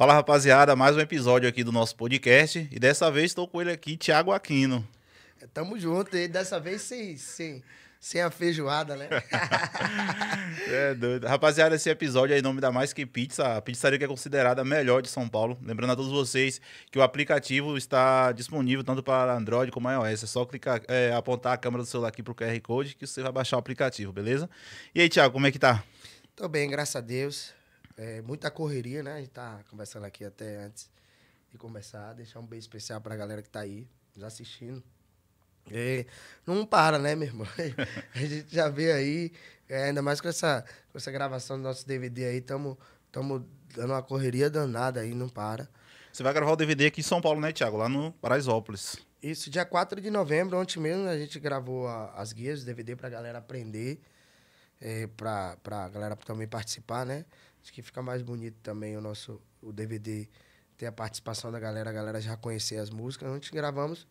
Fala rapaziada, mais um episódio aqui do nosso podcast e dessa vez estou com ele aqui, Tiago Aquino. É, tamo junto, e dessa vez sem, sem, sem a feijoada, né? é doido. Rapaziada, esse episódio aí é não me dá mais que pizza, a pizzaria que é considerada a melhor de São Paulo. Lembrando a todos vocês que o aplicativo está disponível tanto para Android como iOS. É só clicar, é, apontar a câmera do celular aqui pro QR Code que você vai baixar o aplicativo, beleza? E aí, Tiago, como é que tá? Tô bem, graças a Deus. É, muita correria, né? A gente tá conversando aqui até antes de começar. Deixar um beijo especial pra galera que tá aí nos assistindo. E é, não para, né, meu irmão? A gente já vê aí, é, ainda mais com essa, com essa gravação do nosso DVD aí, tamo dando uma correria danada aí, não para. Você vai gravar o DVD aqui em São Paulo, né, Tiago? Lá no Paraisópolis. Isso, dia 4 de novembro, ontem mesmo, a gente gravou a, as guias do DVD pra galera aprender, é, pra, pra galera também participar, né? Acho que fica mais bonito também o nosso o DVD ter a participação da galera, a galera já conhecer as músicas. Antes gravamos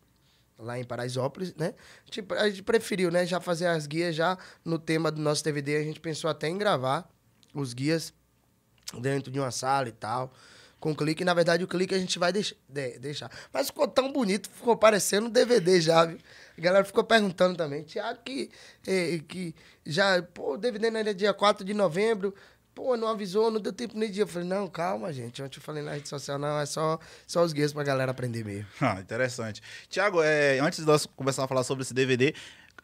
lá em Paraisópolis, né? A gente, a gente preferiu, né, já fazer as guias já no tema do nosso DVD, a gente pensou até em gravar os guias dentro de uma sala e tal. Com clique, na verdade, o clique a gente vai deix de deixar. Mas ficou tão bonito, ficou parecendo um DVD já, viu? A galera ficou perguntando também. Tiago, que, eh, que já. Pô, o DVD não era é dia 4 de novembro, Pô, não avisou, não deu tempo nem dia. Eu falei, não, calma, gente. Ontem eu falei na rede social, não, é só, só os guias pra galera aprender mesmo. Ah, interessante. Tiago, é, antes de nós começar a falar sobre esse DVD,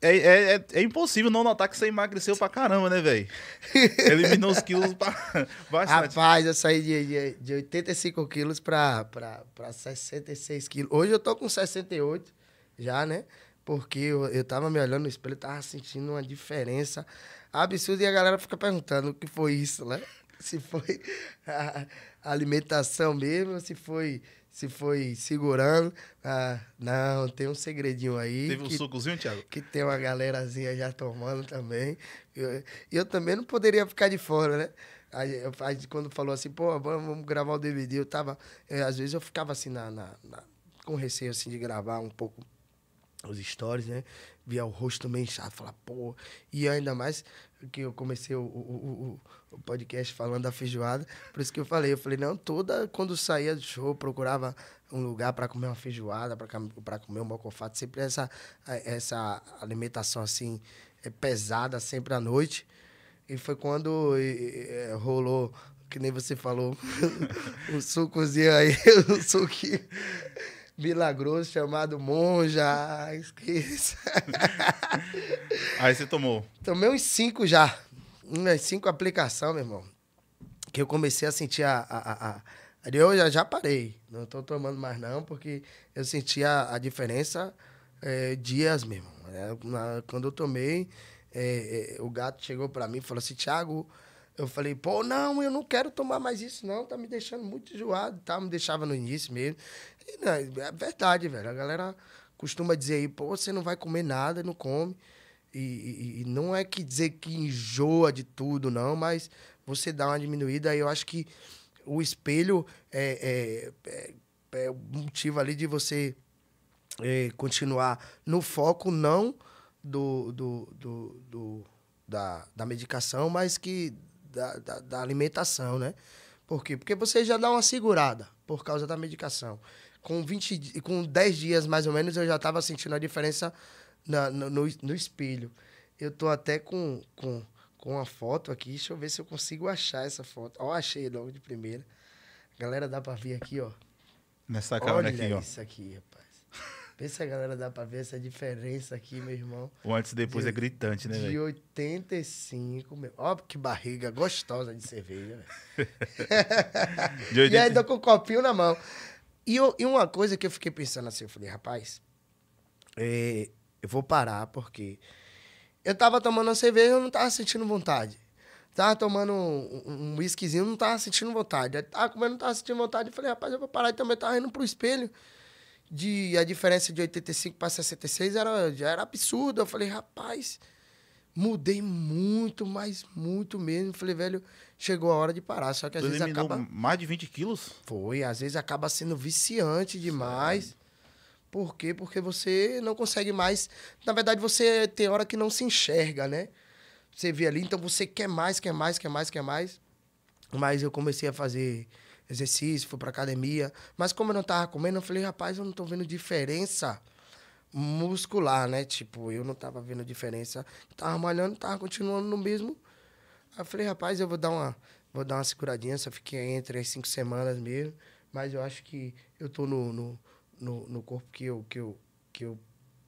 é, é, é, é, impossível não notar que você emagreceu pra caramba, né, velho? Eliminou os quilos pra bastante. Rapaz, eu saí de, de, de 85 quilos pra, pra, pra 66 quilos. Hoje eu tô com 68 já, né? Porque eu, eu tava me olhando no espelho, tava sentindo uma diferença absurdo e a galera fica perguntando o que foi isso, né? Se foi a alimentação mesmo, se foi se foi segurando. Ah, não, tem um segredinho aí. Teve que, um sucozinho, Thiago? Que tem uma galerazinha já tomando também. E eu, eu, também não poderia ficar de fora, né? Aí, quando falou assim, pô, vamos, vamos, gravar o DVD, eu tava. Eu, eh, às vezes eu ficava assim na, na, na, com receio assim, de gravar um pouco os stories, né? via o rosto meio inchado, falar, pô. E ainda mais que eu comecei o, o, o, o, podcast falando da feijoada, por isso que eu falei, eu falei, não, toda quando saía do show, procurava um lugar para comer uma feijoada, para comer um bocofato sempre essa essa alimentação assim é pesada sempre à noite. E foi quando e, e, é, rolou que nem você falou, o sucozinho aí, o suquinho milagroso chamado Monja. Esqueça. Aí você tomou? Tomei uns cinco já. uns cinco aplicação, meu irmão. Que eu comecei a sentir a. a, a, a... Eu já, já parei. Não estou tomando mais, não, porque eu senti a, a diferença eh, é, dias mesmo. quando eu tomei, é, é, o gato chegou para mim e falou assim: Thiago eu falei, pô, não, eu não quero tomar mais isso, não. Tá me deixando muito enjoado, tá? Me deixava no início mesmo. E, não, né, é verdade, velho. A galera costuma dizer aí, pô, você não vai comer nada, não come. E, e, e não é que dizer que enjoa de tudo, não, mas você dá uma diminuída. Aí eu acho que o espelho é, é, é, é o motivo ali de você é, continuar no foco, não do, do, do, do da, da medicação, mas que da, da, da alimentação, né? Por quê? Porque você já dá uma segurada por causa da medicação. Com, 20, com 10 dias, mais ou menos, eu já estava sentindo a diferença na, no, no, no, espelho. Eu tô até com, com, com uma foto aqui. Deixa eu ver se eu consigo achar essa foto. Ó, achei logo de primeira. Galera, dá para ver aqui, ó. Nessa câmera aqui, ó. isso aqui, rapaz. Vê se a galera dá pra ver essa diferença aqui, meu irmão. O antes e depois de, é gritante, né, De De 85, meu. Ó, que barriga gostosa de cerveja, né, velho. e ainda com o copinho na mão. E, eu, e, uma coisa que eu fiquei pensando assim, eu falei, rapaz, é, eu vou parar porque eu tava tomando uma cerveja e eu não tava sentindo vontade. Tava tomando um, um whiskyzinho, não tava sentindo vontade. Eu tava comendo, não tava sentindo vontade. Eu falei, rapaz, eu vou parar e então, também tava indo pro espelho de a diferença de 85 para 66 era, já era absurda. Eu falei, rapaz, mudei muito, mas muito mesmo. Eu falei, velho, chegou a hora de parar. Só que às tu vezes acaba. Mais de 20 quilos? Foi, às vezes acaba sendo viciante demais. Sim. Por quê? Porque você não consegue mais. Na verdade, você tem hora que não se enxerga, né? Você vê ali, então você quer mais, quer mais, quer mais, quer mais. Mas eu comecei a fazer exercício, fui pra academia. Mas como eu não tava comendo, eu falei, rapaz, eu não tô vendo diferença muscular, né? Tipo, eu não tava vendo diferença. Tava malhando, tava continuando no mesmo. Aí eu falei, rapaz, eu vou dar uma, vou dar uma seguradinha, só fiquei entre as cinco semanas mesmo. Mas eu acho que eu tô no, no, no, no corpo que eu, que, eu, que eu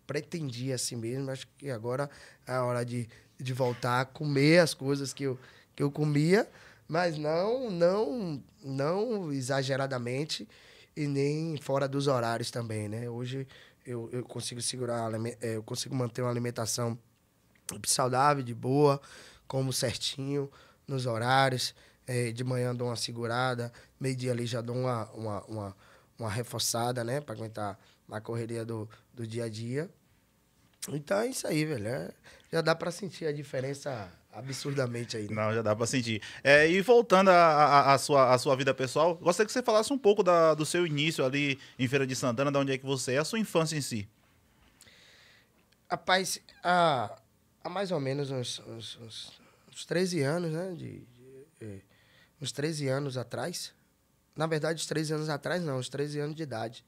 pretendia assim mesmo. Acho que agora é a hora de, de voltar a comer as coisas que eu, que eu comia mas não, não, não exageradamente e nem fora dos horários também, né? Hoje eu, eu consigo segurar, é, eu consigo manter uma alimentação saudável, de boa, como certinho, nos horários. É, de manhã dou uma segurada, meio-dia ali já dou uma, uma, uma, uma reforçada, né? para aguentar na correria do, do dia a dia. Então é isso aí, velho. É, já dá para sentir a diferença absurdamente aí. Né? Não, já dá para sentir. É, e voltando à sua, a sua vida pessoal, gostaria que você falasse um pouco da, do seu início ali em Feira de Santana, de onde é que você é, a sua infância em si. Rapaz, há, há mais ou menos uns, uns, uns, uns 13 anos, né? De, de, de, eh, uns 13 anos atrás. Na verdade, os 13 anos atrás, não, os 13 anos de idade.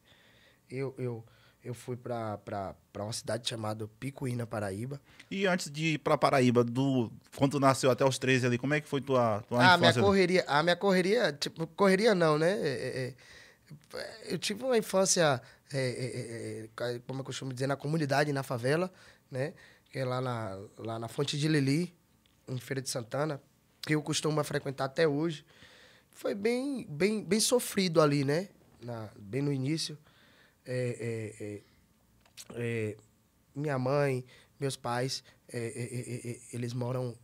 Eu, eu, eu fui para uma cidade chamada Picuí, na Paraíba. E antes de ir para Paraíba, do quando nasceu até os 13 ali, como é que foi tua, tua ah, infância? Minha correria, a ah, minha correria, tipo, correria não, né? É, é, é eu tive uma infância, é, é, é, como eu costumo dizer, na comunidade, na favela, né? Que é lá na, lá na Fonte de Lili, em Feira de Santana, que eu costumo frequentar até hoje. Foi bem, bem, bem sofrido ali, né? Na, bem no início é é, é, é, minha mãe, meus pais, é, eles moram.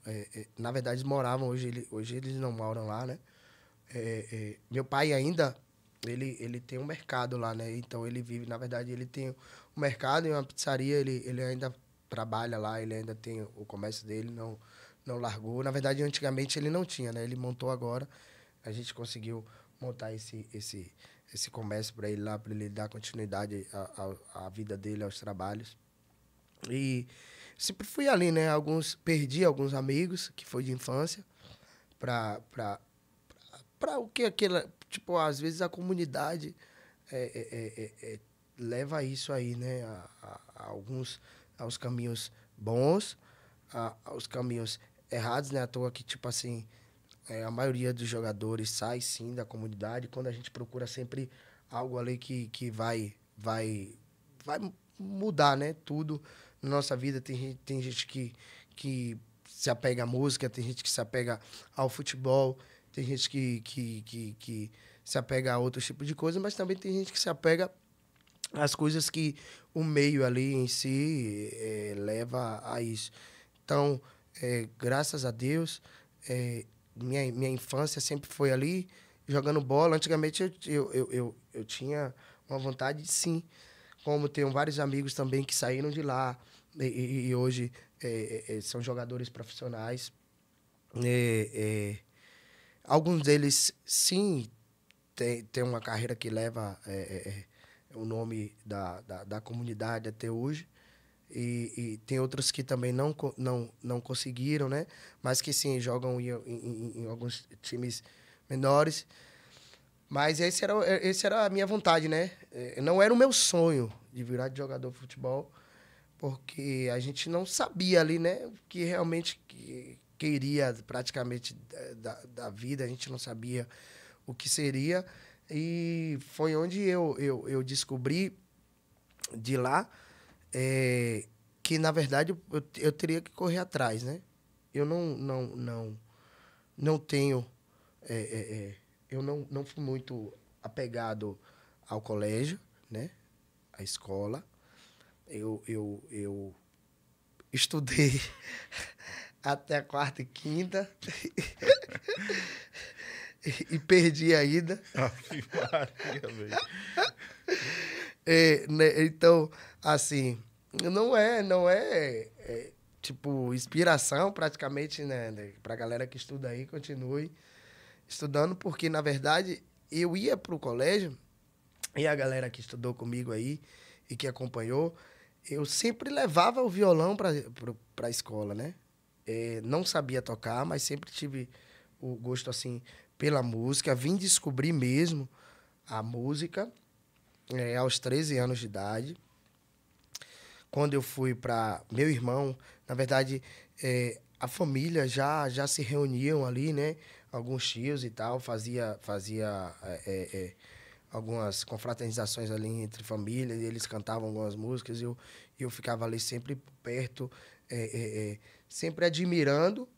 na verdade, moravam, hoje, ele, hoje eles não moram lá, né? meu pai ainda. Ele, ele tem um mercado lá, né? Então ele vive, na verdade, ele tem um mercado e uma pizzaria, ele, ele ainda trabalha lá, ele ainda tem o comércio dele, não, não largou. Na verdade, antigamente ele não tinha, né? Ele montou agora. A gente conseguiu montar esse, esse, esse comércio para ele lá, para ele dar continuidade à, vida dele, aos trabalhos. E sempre fui ali, né? Alguns, perdi alguns amigos, que foi de infância, para o que aquela. Tipo, às vezes a comunidade é é, é, é, é, leva isso aí, né? A, a, a alguns aos caminhos bons, aos caminhos errados, né? À toa que, tipo assim, é, a maioria dos jogadores sai sim da comunidade. Quando a gente procura sempre algo ali que, que vai, vai, vai mudar, né? Tudo na nossa vida. Tem, gente, tem gente que, que se apega à música, tem gente que se apega ao futebol, tem gente que, que, que, que se apega a outros tipos de coisa, mas também tem gente que se apega às coisas que o meio ali em si é, leva a isso. Então, é, graças a Deus, é, minha, minha infância sempre foi ali, jogando bola. Antigamente eu, eu, eu, eu, eu tinha uma vontade, sim, como tenho vários amigos também que saíram de lá e, e hoje é, é, é, são jogadores profissionais. É, é, alguns deles, sim, tem, tem uma carreira que leva é, o nome da, da, da comunidade até hoje. E, e, tem outros que também não, não, não conseguiram, né? Mas que sim, jogam em, em, em alguns times menores. Mas esse era, é, esse era a minha vontade, né? É, não era o meu sonho de virar de jogador de futebol, porque a gente não sabia ali, né? O que realmente queria praticamente da, da vida, a gente não sabia o que seria. E foi onde eu, eu, eu descobri de lá é, que na verdade eu, eu, teria que correr atrás, né? Eu não não não não tenho é, é, é, eu não, não fui muito apegado ao colégio, né? À escola. Eu eu, eu estudei até a quarta e quinta e perdi a ida. Maria, é, né? Então, assim, não é, não é, é tipo inspiração praticamente, né? Para galera que estuda aí, continue estudando, porque na verdade eu ia pro colégio e a galera que estudou comigo aí e que acompanhou, eu sempre levava o violão para a escola, né? É, não sabia tocar, mas sempre tive o gosto assim pela música. Vim descobrir mesmo a música é, aos 13 anos de idade. Quando eu fui para meu irmão, na verdade, é, a família já, já se reuniam ali, né? Alguns tios e tal, fazia, fazia é, é, é algumas confraternizações ali entre famílias, eles cantavam algumas músicas, eu, eu ficava ali sempre perto, é, é, sempre admirando,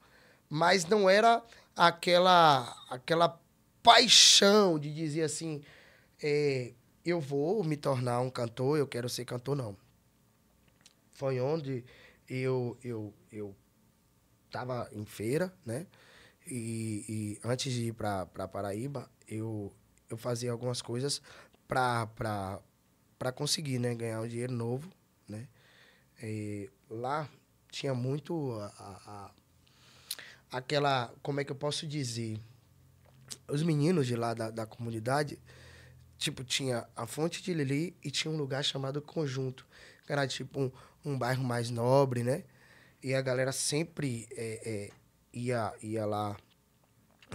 mas não era aquela, aquela paixão de dizer assim, eu vou me tornar um cantor, eu quero ser cantor, não foi onde eu eu eu tava em feira, né? E, e antes de ir para Paraíba, eu eu fazia algumas coisas para para conseguir, né, ganhar um dinheiro novo, né? E lá tinha muito a, a, aquela, como é que eu posso dizer, os meninos de lá da, da comunidade, tipo, tinha a fonte de Lili e tinha um lugar chamado Conjunto, que era tipo um bairro mais nobre, né? E a galera sempre é, é, ia, ia lá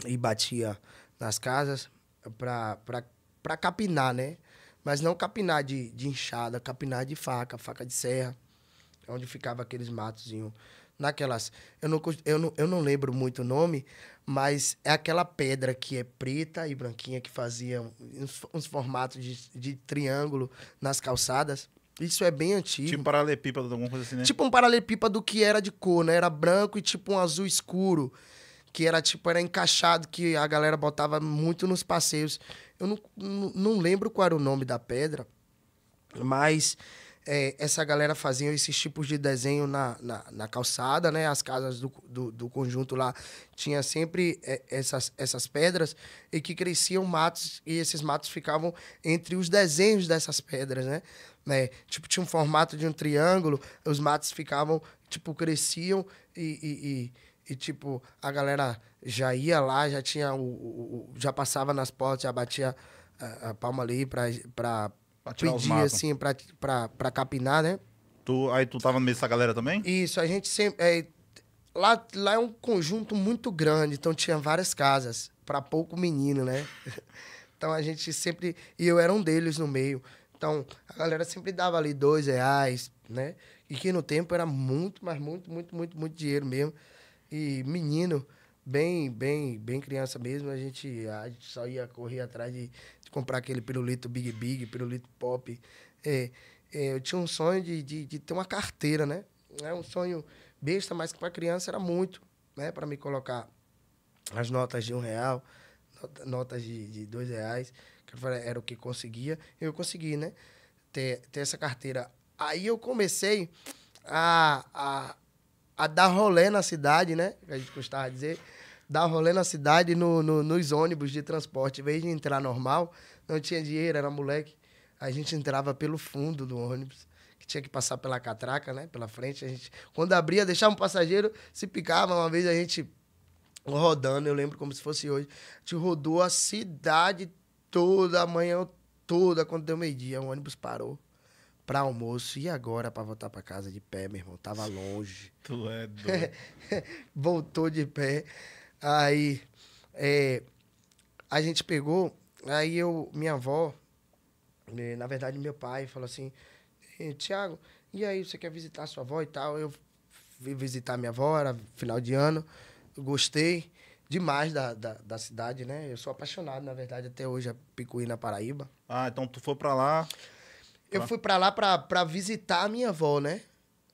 e batia nas casas pra, pra, pra capinar, né? Mas não capinar de, de enxada, capinar de faca, faca de serra, onde ficava aqueles matozinhos. Naquelas. Eu não, eu, não, eu não lembro muito o nome, mas é aquela pedra que é preta e branquinha que fazia uns, uns formatos de, de triângulo nas calçadas. Isso é bem antigo. Tipo paralelepípedo, alguma coisa assim, né? Tipo um paralelepípedo que era de cor, né? Era branco e tipo um azul escuro. Que era tipo, era encaixado, que a galera botava muito nos passeios. Eu não, não lembro qual era o nome da pedra, mas é, essa galera fazia esses tipos de desenho na, na, na calçada, né? As casas do, do, do conjunto lá tinha sempre é, essas, essas pedras e que cresciam matos e esses matos ficavam entre os desenhos dessas pedras, né? É, tipo, tinha um formato de um triângulo, os matos ficavam, tipo, cresciam e, e, e e, tipo, a galera já ia lá, já tinha o. o já passava nas portas, já batia a, a palma ali para Pra tirar pedir, assim, pra, pra, pra capinar, né? Tu, aí tu tava no meio dessa galera também? Isso, a gente sempre. É, lá, lá é um conjunto muito grande, então tinha várias casas, para pouco menino, né? Então a gente sempre. E eu era um deles no meio. Então a galera sempre dava ali dois reais, né? E que no tempo era muito, mas muito, muito, muito, muito dinheiro mesmo. E menino, bem, bem, bem criança mesmo, a gente, a gente só ia correr atrás de, comprar aquele pirulito Big Big, pirulito Pop. É, é, eu tinha um sonho de, de, de, ter uma carteira, né? É um sonho besta, mas que para criança era muito, né? Para me colocar as notas de um real, notas de, de dois reais, que era o que conseguia. Eu consegui, né? Ter, ter essa carteira. Aí eu comecei a, a, a dar rolê na cidade, né? Que a gente costuma dizer dar rolê na cidade no, no, nos ônibus de transporte. Em vez de entrar normal, não tinha dinheiro, era moleque. A gente entrava pelo fundo do ônibus, que tinha que passar pela catraca, né? Pela frente. A gente, quando abria, deixava um passageiro, se picava. Uma vez a gente rodando, eu lembro como se fosse hoje. A gente rodou a cidade toda, a manhã toda, quando deu meio-dia, o ônibus parou para almoço e agora para voltar para casa de pé, meu irmão. Tava longe. Tu é doido. Voltou de pé. Aí é, a gente pegou, aí eu, minha avó, né, na verdade meu pai falou assim, Tiago, e aí você quer visitar sua avó e tal? Eu fui visitar minha avó, era final de ano, gostei demais da, da, da, cidade, né? Eu sou apaixonado, na verdade, até hoje, a Picuí na Paraíba. Ah, então tu foi para lá... Eu fui para lá para visitar a minha avó, né?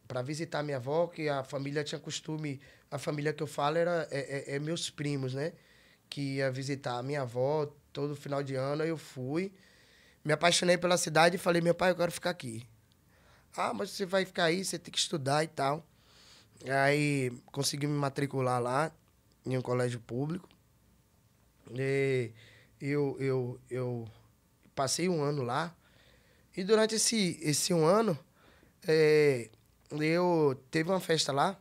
Para visitar a minha avó, que a família tinha costume a família que eu falo era, é, é, é, meus primos, né? Que ia visitar a minha avó todo final de ano, aí eu fui. Me apaixonei pela cidade e falei, meu pai, eu quero ficar aqui. Ah, mas você vai ficar aí, você tem que estudar e tal. Aí consegui me matricular lá, em um colégio público. E eu, eu, eu passei um ano lá. E durante esse, esse um ano, é, eu teve uma festa lá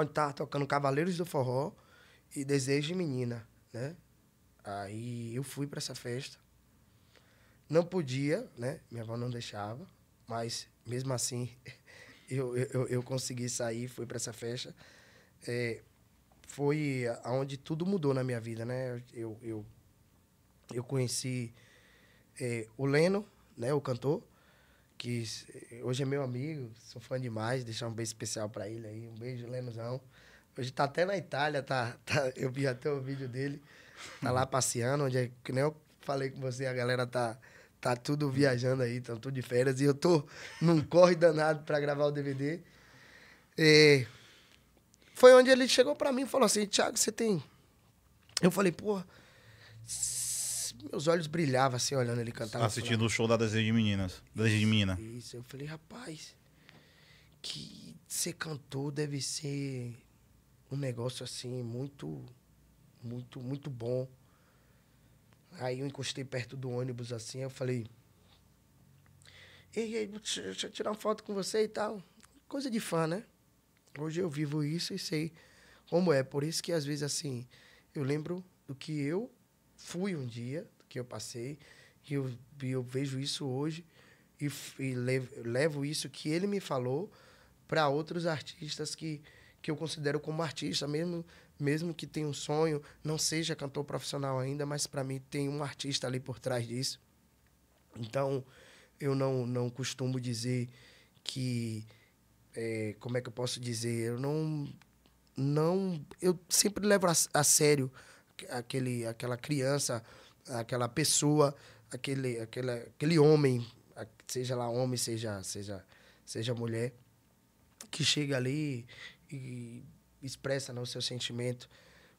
onde tá tocando Cavaleiros do Forró e Desejo de Menina, né? Aí eu fui para essa festa. Não podia, né? Minha avó não deixava, mas mesmo assim eu, eu, eu consegui sair, fui para essa festa. É, foi aonde tudo mudou na minha vida, né? Eu, eu, eu conheci é, o Leno, né? O cantor que eh, hoje é meu amigo, sou fã demais, deixar um beijo especial para ele aí, um beijo, Lenozão. Hoje tá até na Itália, tá, tá eu vi até o vídeo dele, tá lá passeando, onde é, que nem eu falei com você, a galera tá, tá tudo viajando aí, estão tudo de férias, e eu tô num corre danado para gravar o DVD. E é, foi onde ele chegou para mim e falou assim, Thiago, você tem... Eu falei, porra meus olhos brilhavam assim, olhando ele cantar. Assistindo falava, o show da Desejo de Meninas. Desejo de Menina. Isso, eu falei, rapaz, que ser cantor deve ser um negócio assim, muito, muito, muito bom. Aí eu encostei perto do ônibus assim, eu falei. Ei, ei, deixa eu tirar uma foto com você e tal. Coisa de fã, né? Hoje eu vivo isso e sei como é. Por isso que às vezes assim, eu lembro do que eu fui um dia que eu passei. E eu, eu vejo isso hoje e, e levo, levo isso que ele me falou para outros artistas que, que eu considero como artista, mesmo, mesmo que tenha um sonho, não seja cantor profissional ainda, mas para mim tem um artista ali por trás disso. Então, eu não, não costumo dizer que. É, como é que eu posso dizer? Eu não. não eu sempre levo a, a sério aquele, aquela criança aquela pessoa, aquele, aquele, aquele homem, seja lá homem, seja, seja, seja mulher, que chega ali e expressa né, o seu sentimento.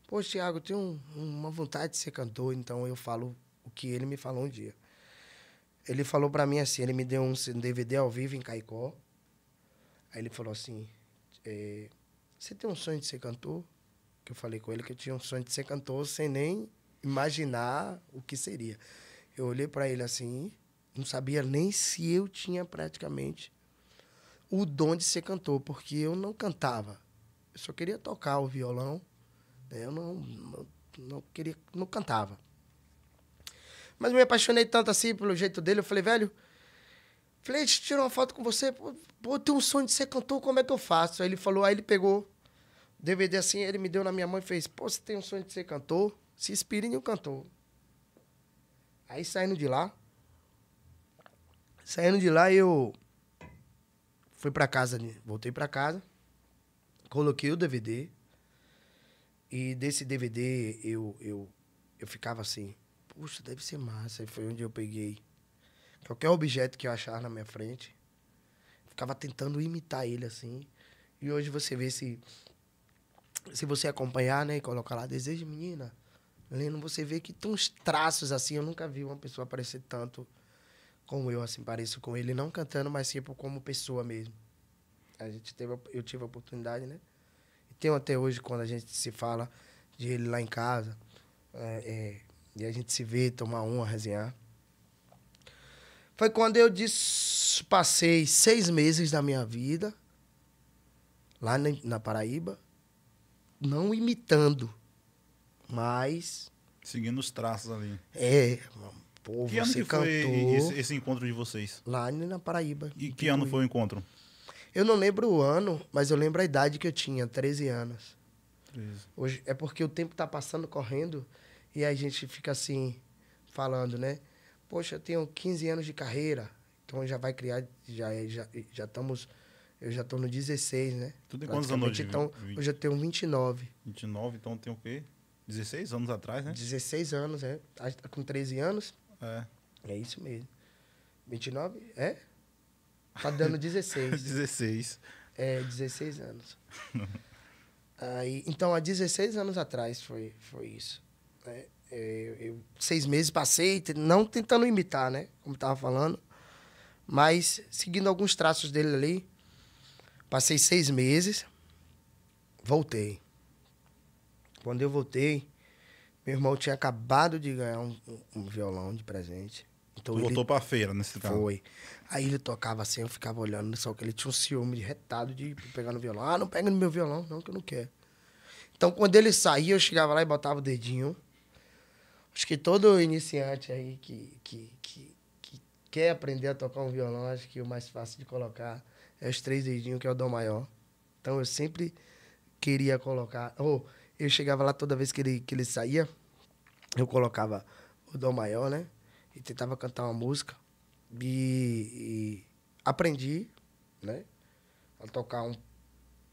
Pô, Thiago eu tenho um, uma vontade de ser cantor, então eu falo o que ele me falou um dia. Ele falou para mim assim, ele me deu um DVD ao vivo em Caicó. Aí ele falou assim, é, você tem um sonho de ser cantor? Que eu falei com ele que eu tinha um sonho de ser cantor sem nem imaginar o que seria. Eu olhei para ele assim, não sabia nem se eu tinha praticamente o dom de ser cantor, porque eu não cantava. Eu só queria tocar o violão. Né? Eu não, não, não queria, não cantava. Mas me apaixonei tanto assim pelo jeito dele, eu falei, velho, falei, deixa eu tirar uma foto com você. Pô, eu tenho um sonho de ser cantor, como é que eu faço? Aí ele falou, aí ele pegou o DVD assim, ele me deu na minha mão e fez, pô, você tem um sonho de ser cantor? se inspirem no cantor. Aí saindo de lá, saindo de lá eu fui para casa, voltei para casa, coloquei o DVD e desse DVD eu eu eu ficava assim, puxa, deve ser massa. E foi onde eu peguei qualquer objeto que eu achar na minha frente, ficava tentando imitar ele assim. E hoje você vê se se você acompanhar, né, e colocar lá desejo menina, Lendo, você vê que tem uns traços assim. Eu nunca vi uma pessoa parecer tanto como eu, assim, pareço com ele. Não cantando, mas tipo como pessoa mesmo. A gente teve, eu tive a oportunidade, né? E tenho até hoje, quando a gente se fala de ele lá em casa, é, é, e a gente se vê, tomar uma, resenhar. Foi quando eu disse, passei seis meses da minha vida lá na, na Paraíba, não imitando mas. Seguindo os traços ali. É, pô, que você ano que cantou. Foi esse, esse, encontro de vocês? Lá na Paraíba. E que ano foi o encontro? Eu não lembro o ano, mas eu lembro a idade que eu tinha, 13 anos. 13. Hoje, é porque o tempo tá passando correndo e a gente fica assim, falando, né? Poxa, eu tenho 15 anos de carreira, então já vai criar, já é, já, já estamos, eu já estou no 16, né? Tudo em quantos anos Então, hoje eu tenho 29. 29, então tem o quê? 16 anos atrás, né? 16 anos, é. Tá com 13 anos. É. É isso mesmo. 29? É? Tá dando 16. 16. É, 16 anos. Aí, então, há 16 anos atrás foi, foi isso. Né? É, eu, eu, seis meses passei, não tentando imitar, né? Como tava falando. Mas seguindo alguns traços dele ali. Passei seis meses. Voltei. Quando eu voltei, meu irmão tinha acabado de ganhar um, um violão de presente. Então tu ele... voltou pra feira nesse caso. Foi. Aí ele tocava assim, eu ficava olhando, só que ele tinha um ciúme de retado de pegar no violão. Ah, não pega no meu violão, não, que eu não quero. Então quando ele saía, eu chegava lá e botava o dedinho. Acho que todo iniciante aí que, que, que, que quer aprender a tocar um violão, acho que o mais fácil de colocar é os três dedinhos, que é o Dó maior. Então eu sempre queria colocar. oh, eu chegava lá toda vez que ele, que ele saía, eu colocava o Dom Maior, né? E tentava cantar uma música. E, e aprendi, né? A tocar um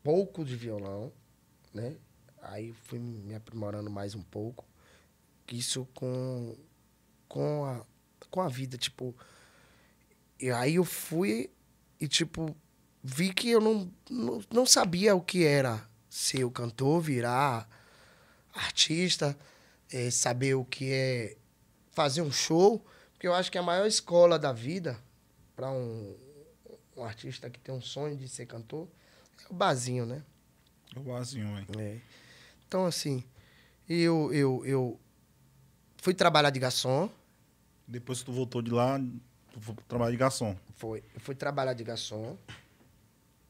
pouco de violão, né? Aí fui me aprimorando mais um pouco. Isso com, com, a, com a vida, tipo. E aí eu fui e, tipo, vi que eu não, não, não sabia o que era ser o cantor, virar artista, é, saber o que é fazer um show, porque eu acho que a maior escola da vida para um, um, artista que tem um sonho de ser cantor é o barzinho, né? É o barzinho, hein? É. Então, assim, eu, eu, eu fui trabalhar de garçom. Depois que tu voltou de lá, tu foi trabalhar de garçom? Foi. Eu fui trabalhar de garçom.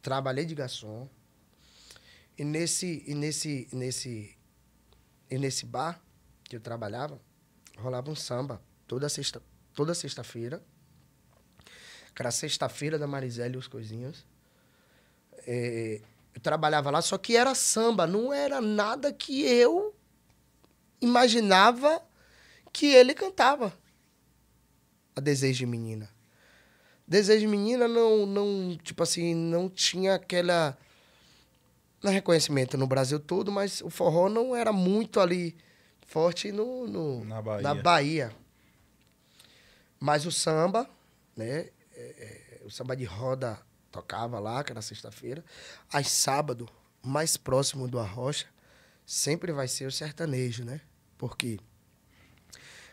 Trabalhei de garçom. E nesse, e nesse, nesse, e nesse bar que eu trabalhava, rolava um samba toda sexta, toda sexta-feira. Era sexta-feira da Marisela e os coisinhos. É, eu trabalhava lá, só que era samba, não era nada que eu imaginava que ele cantava. A Desejo de Menina. Desejo de Menina não, não, tipo assim, não tinha aquela no é reconhecimento no Brasil todo, mas o forró não era muito ali forte no, no na, Bahia. na, Bahia. Mas o samba, né? É, é, o samba de roda tocava lá, que era sexta-feira. Aí sábado, mais próximo do Arrocha, sempre vai ser o sertanejo, né? Por quê?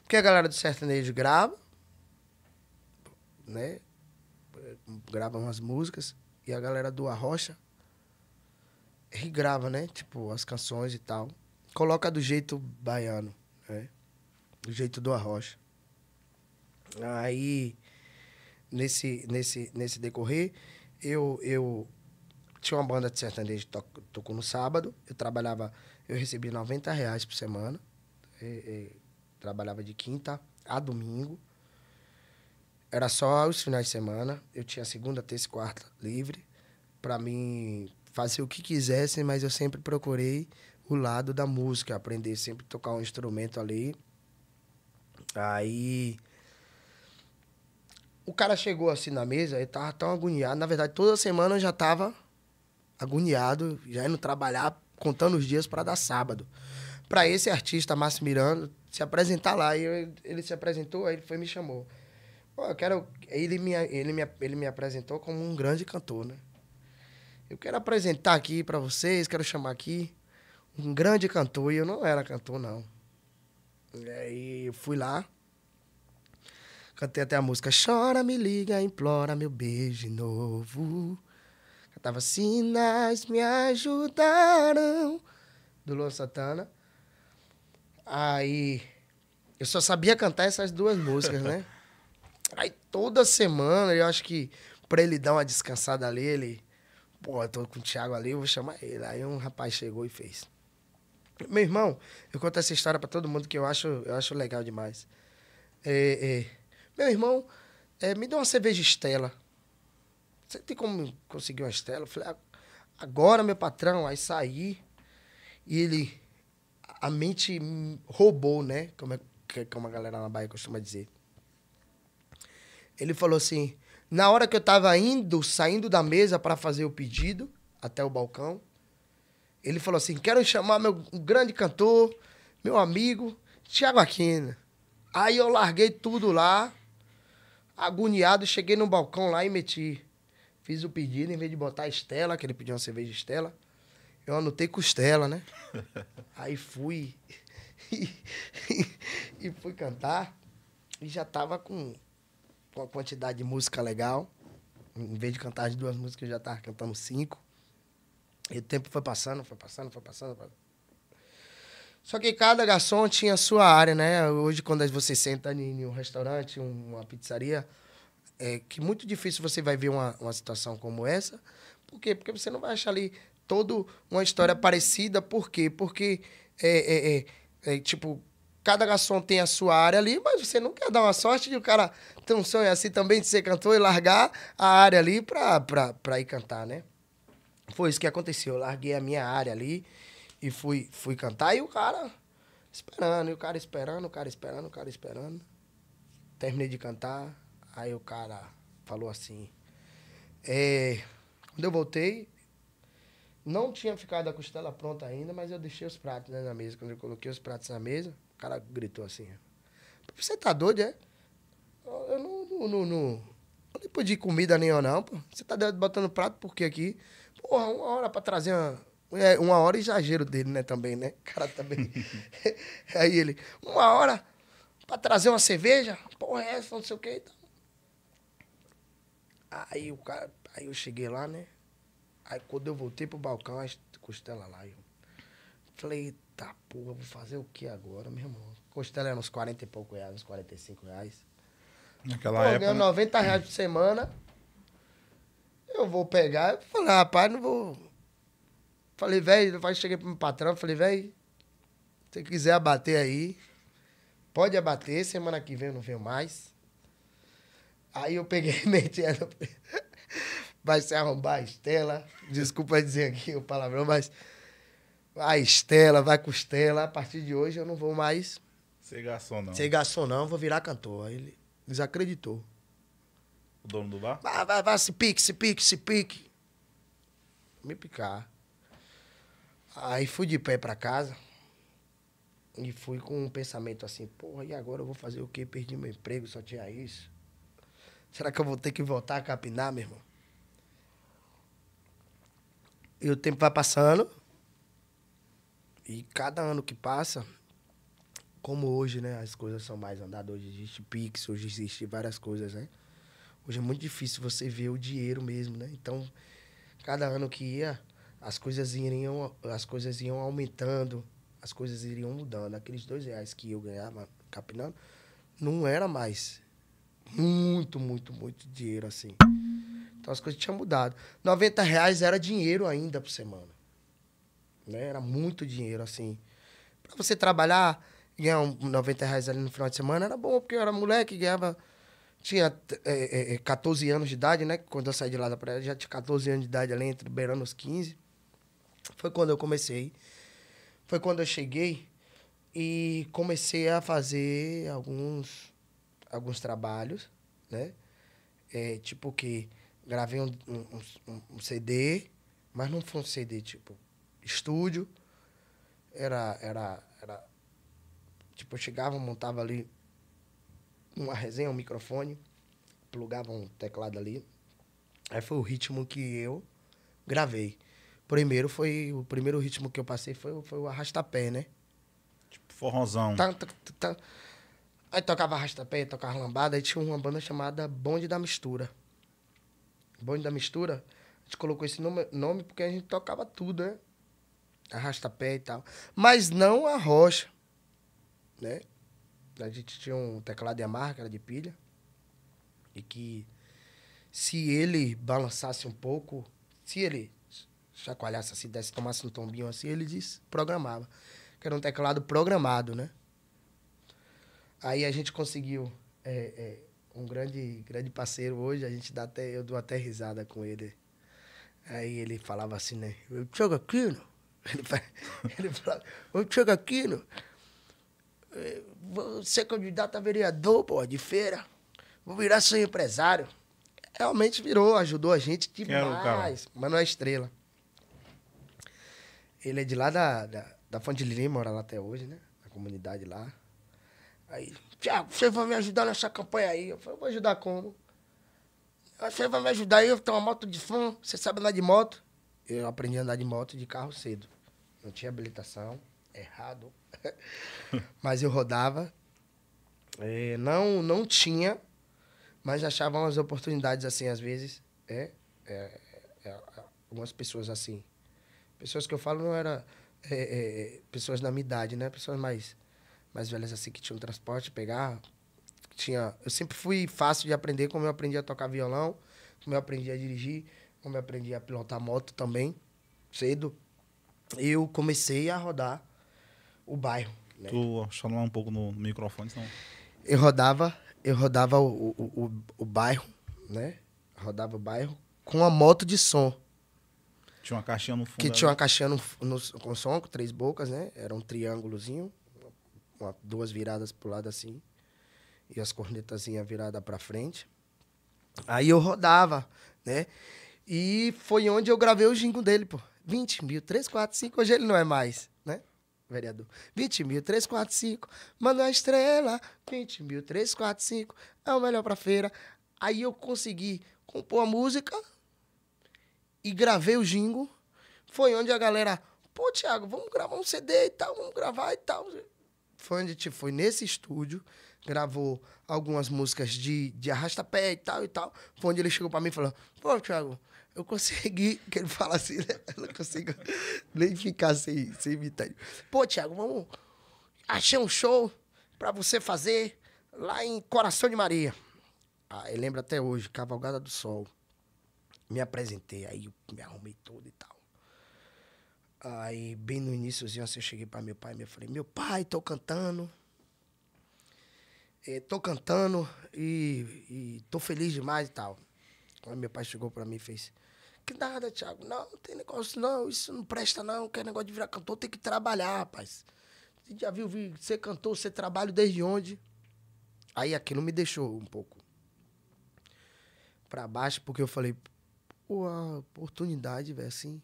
Porque a galera do sertanejo grava, né? Grava umas músicas, e a galera do Arrocha regrava, né? Tipo, as canções e tal. Coloca do jeito baiano, né? Do jeito do Arrocha. Aí, nesse, nesse, nesse decorrer, eu, eu tinha uma banda de sertanejo que tocou, tocou no sábado. Eu trabalhava, eu recebia 90 reais por semana. E, é, e, é, trabalhava de quinta a domingo. Era só os finais de semana. Eu tinha segunda, terça e quarta livre. Para mim fazer o que quisessem, mas eu sempre procurei o lado da música, aprender sempre a tocar um instrumento ali. Aí o cara chegou assim na mesa, ele tava tão agoniado, na verdade toda semana eu já tava agoniado, já indo trabalhar, contando os dias para dar sábado. Para esse artista, Márcio Miranda, se apresentar lá. E eu, ele se apresentou, aí ele foi me chamou. Pô, eu quero. Ele me, ele, me, ele me apresentou como um grande cantor, né? Eu quero apresentar aqui para vocês, quero chamar aqui um grande cantor. E eu não era cantor, não. E aí eu fui lá. Cantei até a música Chora, me liga, implora meu beijo de novo. Cantava Sinais me ajudaram. Do Luan Santana. Aí eu só sabia cantar essas duas músicas, né? Aí toda semana, eu acho que pra ele dar uma descansada ali, ele pô, tô com o Thiago ali, eu vou chamar ele. Aí um rapaz chegou e fez. Meu irmão, eu conto essa história para todo mundo que eu acho, eu acho legal demais. É, é, meu irmão, é, me deu uma cerveja Estela. Você tem como conseguir uma Estela? Eu falei, agora, meu patrão. Aí saí e ele, a mente roubou, né? Como, é, como a galera na Bahia costuma dizer. Ele falou assim, na hora que eu tava indo, saindo da mesa para fazer o pedido até o balcão, ele falou assim: "Quero chamar meu grande cantor, meu amigo Tiago Aquino". Aí eu larguei tudo lá, agoniado, cheguei no balcão lá e meti. Fiz o pedido, em vez de botar Estela, que ele pediu uma cerveja Estela, eu anotei costela, né? Aí fui e, e fui cantar e já tava com uma quantidade de música legal. Em vez de cantar as duas músicas, eu já tava cantando cinco. E o tempo foi passando, foi passando, foi passando. Foi... Só que cada garçom tinha a sua área, né? Hoje, quando você senta em um restaurante, uma pizzaria, é que muito difícil você vai ver uma, uma situação como essa. Por quê? Porque você não vai achar ali toda uma história parecida. Por quê? Porque, é, é, é, é tipo, cada garçom tem a sua área ali, mas você não quer dar uma sorte de o cara ter um sonho assim também de ser cantor e largar a área ali pra, pra, pra ir cantar, né? Foi isso que aconteceu. Eu larguei a minha área ali e fui, fui cantar e o cara esperando, e o cara esperando, o cara esperando, o cara esperando. Terminei de cantar, aí o cara falou assim. É, quando eu voltei, não tinha ficado a costela pronta ainda, mas eu deixei os pratos né, na mesa. Quando eu coloquei os pratos na mesa, o cara gritou assim. Você tá doido, é? Eu não. não, não, não eu nem pedi comida nenhuma, não, pô. Você tá botando prato por quê aqui? Porra, uma hora pra trazer uma. É, uma hora exagero dele, né, também, né? O cara também. Aí ele, uma hora pra trazer uma cerveja? Porra, é essa, não sei o quê. Então. Aí o cara. Aí eu cheguei lá, né? Aí quando eu voltei pro balcão, as costelas lá, eu falei, Eita porra, vou fazer o que agora, meu irmão? Costela era uns 40 e pouco reais, uns 45 reais. Naquela Pô, época. Ganhando 90 né? reais por semana. Eu vou pegar. Eu falei, ah, rapaz, não vou. Falei, velho, cheguei pro meu patrão, falei, velho, se quiser abater aí, pode abater, semana que vem eu não venho mais. Aí eu peguei e meti ela. Vai se arrombar a Estela. Desculpa dizer aqui o palavrão, mas a Estela, vai Costela, a partir de hoje eu não vou mais. Ser garçom, não. Ser garçom, não, vou virar cantor. Aí ele desacreditou. O dono do bar? Vai, vai, vai, se pique, se pique, se pique. Me picar. Aí fui de pé pra casa. E fui com um pensamento assim, porra, e agora eu vou fazer o quê? Perdi meu emprego, só tinha isso. Será que eu vou ter que voltar a capinar, meu irmão? E o tempo vai passando. E cada ano que passa, como hoje, né? As coisas são mais andadas. Hoje existe Pix, hoje existe várias coisas, né? Hoje é muito difícil você ver o dinheiro mesmo, né? Então, cada ano que ia, as coisas iriam, as coisas iam aumentando, as coisas iriam mudando. Aqueles dois reais que eu ganhava capinando, não era mais muito, muito, muito dinheiro assim. Então as coisas tinham mudado. 90 reais era dinheiro ainda por semana né? Era muito dinheiro, assim. Pra você trabalhar, ganhar 90 reais ali no final de semana era bom, porque eu era moleque, ganhava. Tinha é, é, 14 é, anos de idade, né? Quando eu saí de lá da praia, já tinha 14 anos de idade ali, entre beirando os 15. Foi quando eu comecei. Foi quando eu cheguei e comecei a fazer alguns, alguns trabalhos, né? É, tipo que gravei um, um, um, CD, mas não foi um CD, tipo, estúdio. Era, era, era. Tipo, eu chegava, montava ali uma resenha, um microfone, plugava um teclado ali. Aí foi o ritmo que eu gravei. Primeiro foi. O primeiro ritmo que eu passei foi, foi o arrastapé, né? Tipo, forrozão. Tá, tá, tá. Aí tocava arrastapé, tocava lambada, aí tinha uma banda chamada Bonde da Mistura. Bonde da Mistura, a gente colocou esse nome, nome porque a gente tocava tudo, né? arrasta pé e tal. Mas não a rocha, né? A gente tinha um teclado Yamaha, que era de pilha, e que se ele balançasse um pouco, se ele chacoalhasse assim, desse, tomasse um tombinho assim, ele desprogramava. Que era um teclado programado, né? Aí a gente conseguiu é, é, um grande, grande parceiro hoje, a gente dá até, eu dou até risada com ele. Aí ele falava assim, né? Eu jogo aquilo, ele, ele falava, onde chega aquilo? É, vou ser candidato a vereador, pô, de feira. Vou virar seu empresário. Realmente virou, ajudou a gente é, demais. É Manoel Estrela. Ele é de lá da, da, da Fonte de Lima, mora lá até hoje, né? Na comunidade lá. Aí, Tiago, você vai me ajudar nessa campanha aí? Eu falei, vou ajudar como? Ah, você vai me ajudar aí, eu tenho uma moto de fã, você sabe andar de moto? Eu aprendi a andar de moto de carro cedo. Não tinha habilitação, errado. mas eu rodava. É, não, não tinha, mas achava umas oportunidades assim, às vezes. É, é, é algumas pessoas assim. Pessoas que eu falo não eram é, é, pessoas da minha idade, né? Pessoas mais, mais velhas assim, que tinham transporte, pegar. Tinha, eu sempre fui fácil de aprender, como eu aprendi a tocar violão, como eu aprendi a dirigir, como eu aprendi a pilotar moto também, cedo eu comecei a rodar o bairro. Né? Tu chama um pouco no, no microfone, senão... Eu rodava, eu rodava o, o, o, o bairro, né? Rodava o bairro com a moto de som. Tinha uma caixinha no fundo. Que tinha uma caixinha no, no, com som, com três bocas, né? Era um triângulozinho, uma, duas viradas pro lado assim, e as cornetazinhas viradas pra frente. Aí eu rodava, né? E foi onde eu gravei o jingo dele, pô. 20 mil, 345, hoje ele não é mais, né? Vereador. 20 mil, 345, manda a estrela, 20 mil, 345, é o melhor pra feira. Aí eu consegui compor a música e gravei o jingo. Foi onde a galera, pô, Thiago, vamos gravar um CD e tal, vamos gravar e tal. Foi onde a gente foi nesse estúdio, gravou algumas músicas de, de arrasta-pé e tal e tal. Foi onde ele chegou pra mim e falou, pô, Thiago, eu consegui que ele fala assim, né? Eu não consigo nem ficar sem, sem imitar. Pô, Thiago, vamos. Achei um show pra você fazer lá em Coração de Maria. Ah, eu lembro até hoje, Cavalgada do Sol. Me apresentei, aí me arrumei todo e tal. Aí, bem no iníciozinho, assim, eu cheguei pra meu pai e falei, meu pai, tô cantando. É, tô cantando e, e tô feliz demais e tal. Aí meu pai chegou para mim e fez: Que nada, Thiago, não, não tem negócio não, isso não presta não, quer negócio de virar cantor, tem que trabalhar, rapaz. Você já viu, viu ser cantor, você trabalha desde onde? Aí aquilo me deixou um pouco para baixo, porque eu falei: Pô, a oportunidade, velho, assim.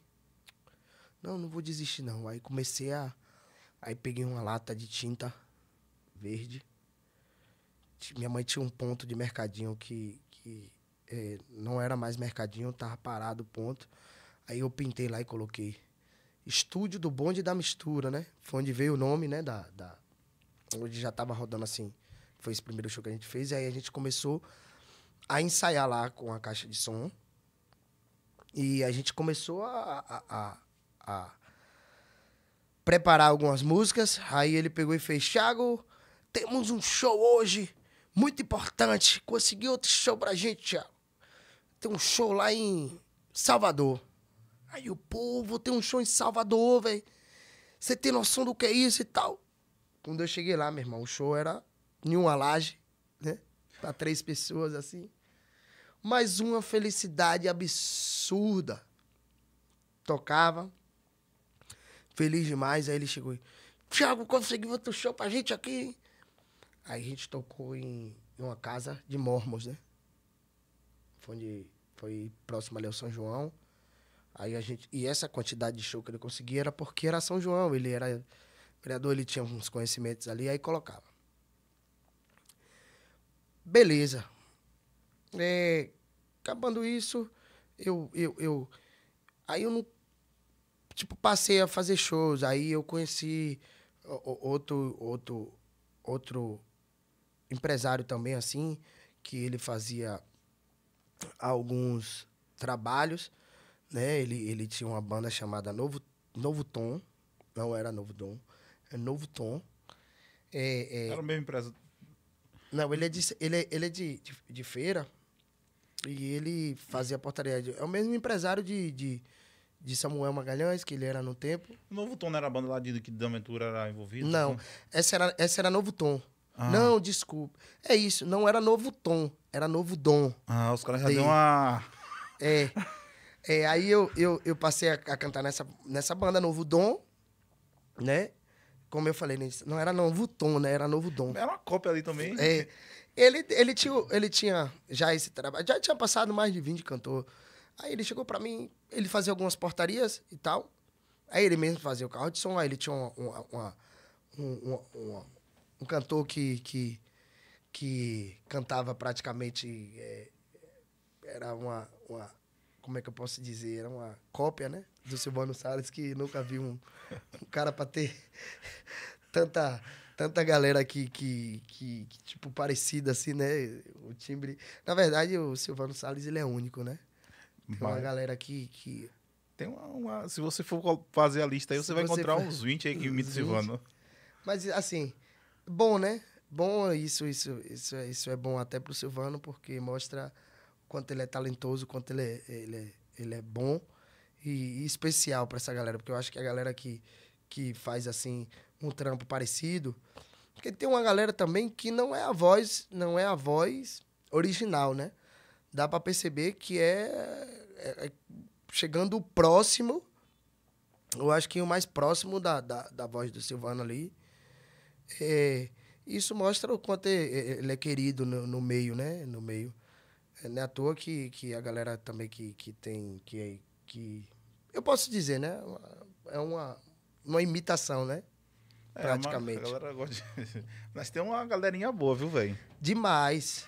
Não, não vou desistir não. Aí comecei a. Aí peguei uma lata de tinta verde. Minha mãe tinha um ponto de mercadinho que, que é, não era mais mercadinho, tava parado o ponto. Aí eu pintei lá e coloquei Estúdio do Bonde da Mistura, né? Foi onde veio o nome, né? Da, da... Onde já tava rodando assim. Foi esse primeiro show que a gente fez. E aí a gente começou a ensaiar lá com a caixa de som. E a gente começou a, a, a, a preparar algumas músicas. Aí ele pegou e fez: Thiago, temos um show hoje muito importante. Consegui outro show pra gente, Thiago tem um show lá em Salvador. Aí o povo tem um show em Salvador, velho. Você tem noção do que é isso e tal? Quando eu cheguei lá, meu irmão, o show era em uma laje, né? Pra três pessoas assim. Mas uma felicidade absurda. Tocava. Feliz demais. Aí ele chegou e. Tiago, conseguiu outro show pra gente aqui? Aí a gente tocou em, em uma casa de mormons, né? Foi onde foi próximo ali ao São João. Aí a gente. E essa quantidade de show que ele conseguia era porque era São João. Ele era vereador, ele tinha uns conhecimentos ali, aí colocava. Beleza. É, acabando isso, eu, eu, eu. Aí eu não. Tipo, passei a fazer shows. Aí eu conheci outro, outro, outro empresário também, assim, que ele fazia alguns trabalhos, né? Ele, ele tinha uma banda chamada Novo, Novo Tom, não era Novo Tom, é Novo Tom. É, é... Era o mesmo empresário? Não, ele é de, ele é, ele é de, de, de feira e ele fazia portaria. De, é o mesmo empresário de, de, de, Samuel Magalhães, que ele era no tempo. O Novo Tom não era a banda lá de que Daventura era envolvido? Não, essa era, essa era Novo Tom. Ah. Não, desculpa. É isso, não era Novo Tom era novo dom. Ah, os caras já deu uma. É. é aí eu, eu, eu passei a, a, cantar nessa, nessa banda, Novo Dom, né? Como eu falei, né? não era Novo Tom, né? Era Novo Dom. Era uma cópia ali também. É. Ele, ele, tinha, ele tinha já esse trabalho, já tinha passado mais de 20 cantor. Aí ele chegou para mim, ele fazia algumas portarias e tal. Aí ele mesmo fazia o carro de som, aí ele tinha uma, uma, uma, um, um, um cantor que, que que cantava praticamente. É, era uma, uma. Como é que eu posso dizer? Era uma cópia, né? Do Silvano Salles, que nunca vi um, um cara para ter tanta tanta galera aqui que, que, que, tipo, parecida, assim, né? O timbre. Na verdade, o Silvano Salles, ele é único, né? Tem Mas... uma galera aqui que... Tem uma, uma, Se você for fazer a lista aí, você, você vai encontrar for... uns 20 aí que imitam Silvano. Mas, assim, bom, né? Bom, isso, isso, isso, isso é bom até para o Silvano, porque mostra quanto ele é talentoso, quanto ele é, ele é, ele é bom e, e especial para essa galera, porque eu acho que a galera que, que faz assim um trampo parecido, porque tem uma galera também que não é a voz, não é a voz original, né? Dá para perceber que é, é, é chegando próximo, eu acho que o mais próximo da, da, da voz do Silvano ali. É, isso mostra o quanto ele é querido no, no meio, né? No meio. É, não é à toa que, que a galera também que, que tem. Que, que, eu posso dizer, né? É uma, uma imitação, né? É, praticamente. É a galera gosta de... Mas tem uma galerinha boa, viu, velho? Demais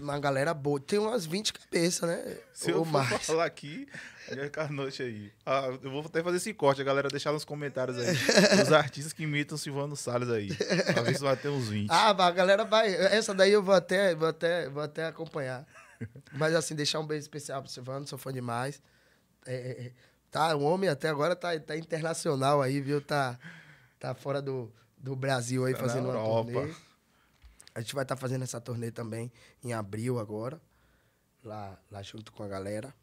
uma galera boa. Tem umas 20 cabeças, né? Se Ou eu mais. for falar aqui, Jair Carnoche aí. Ah, eu vou até fazer esse corte, a galera deixar nos comentários aí. os artistas que imitam Silvano Salles aí. Talvez vai ter uns 20. Ah, a galera vai. Essa daí eu vou até, vou até, vou até acompanhar. Mas assim, deixar um beijo especial pro Silvano, sou fã demais. É, é, é. tá, o homem até agora tá, tá internacional aí, viu? Tá, tá fora do, do Brasil aí, tá fazendo uma turnê. A gente vai estar tá fazendo essa turnê também em abril agora, lá, lá junto com a galera.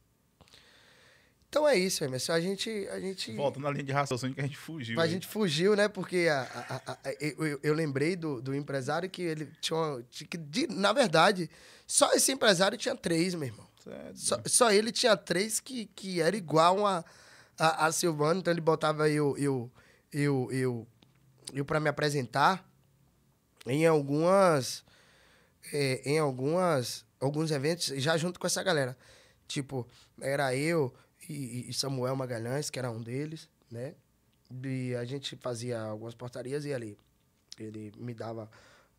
Então é isso, Emerson. A gente, a gente. Volta na linha de raciocínio que a gente fugiu. A gente fugiu, né? Porque a, a, a, eu, eu, lembrei do, do, empresário que ele tinha. Uma, que de, na verdade, só esse empresário tinha três, meu irmão. É só, só, ele tinha três que, que era igual a, a, a Silvano. Então ele botava eu, eu, eu, eu, eu para me apresentar em algumas. É, em algumas. Alguns eventos, já junto com essa galera. Tipo, era eu e, e Samuel Magalhães, que era um deles, né? E a gente fazia algumas portarias e ali ele me dava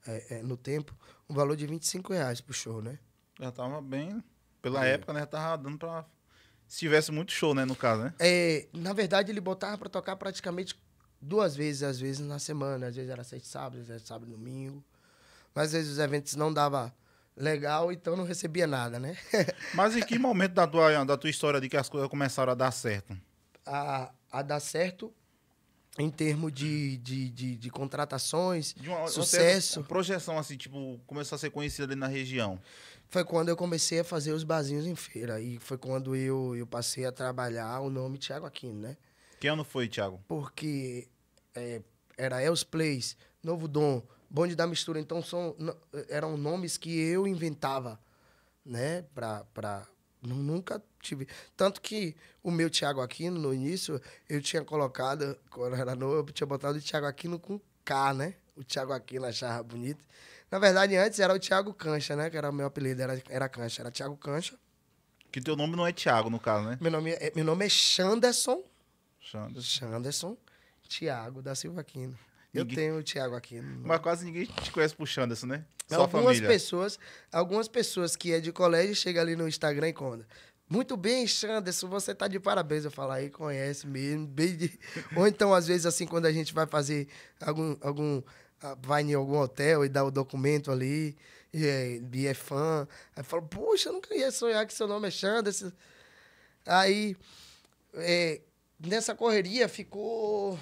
é, é, no tempo um valor de 25 reais pro show, né? Já tava bem. Pela é. época, né? Já tava dando pra. Se tivesse muito show, né? No caso, né? É, na verdade, ele botava pra tocar praticamente duas vezes, às vezes, na semana. Às vezes era sexta sábados, às vezes sábado domingo. Mas às vezes os eventos não dava legal, então não recebia nada, né? Mas em que momento da tua, da tua história de que as coisas começaram a dar certo? A, a dar certo em termos de, de, de, de contratações, de uma, sucesso. Uma projeção, assim, tipo, começou a ser conhecida ali na região. Foi quando eu comecei a fazer os barzinhos em feira. E foi quando eu, eu passei a trabalhar o nome Tiago Aquino, né? Que ano foi, Thiago? Porque é, era Els Plays, Novo Dom, Bonde da Mistura. Então são, eram nomes que eu inventava, né? Pra, pra, nunca tive. Tanto que o meu Thiago Aquino, no início, eu tinha colocado, quando era novo, eu tinha botado o Thiago Aquino com K, né? O Thiago Aquino achava bonito. Na verdade, antes era o Thiago Cancha, né? Que era o meu apelido, era, era Cancha, era Thiago Cancha. Que teu nome não é Thiago, no caso, né? Meu nome é, meu nome é Chanderson Xanderson. Xanderson Tiago da Silva Aquino. Eu tenho o Tiago Aquino. Mas quase ninguém te conhece por Xanderson, né? Só algumas pessoas, algumas pessoas que é de colégio chega ali no Instagram e conta. Muito bem, Xanderson, você tá de parabéns. Eu falo, aí conhece mesmo. Bem de... Ou então, às vezes, assim, quando a gente vai fazer algum. algum ah, vai em algum hotel e dá o documento ali, e é, e é fã. Aí fala, poxa, eu nunca ia sonhar que seu nome é Xanderson. Aí. É, nessa correria ficou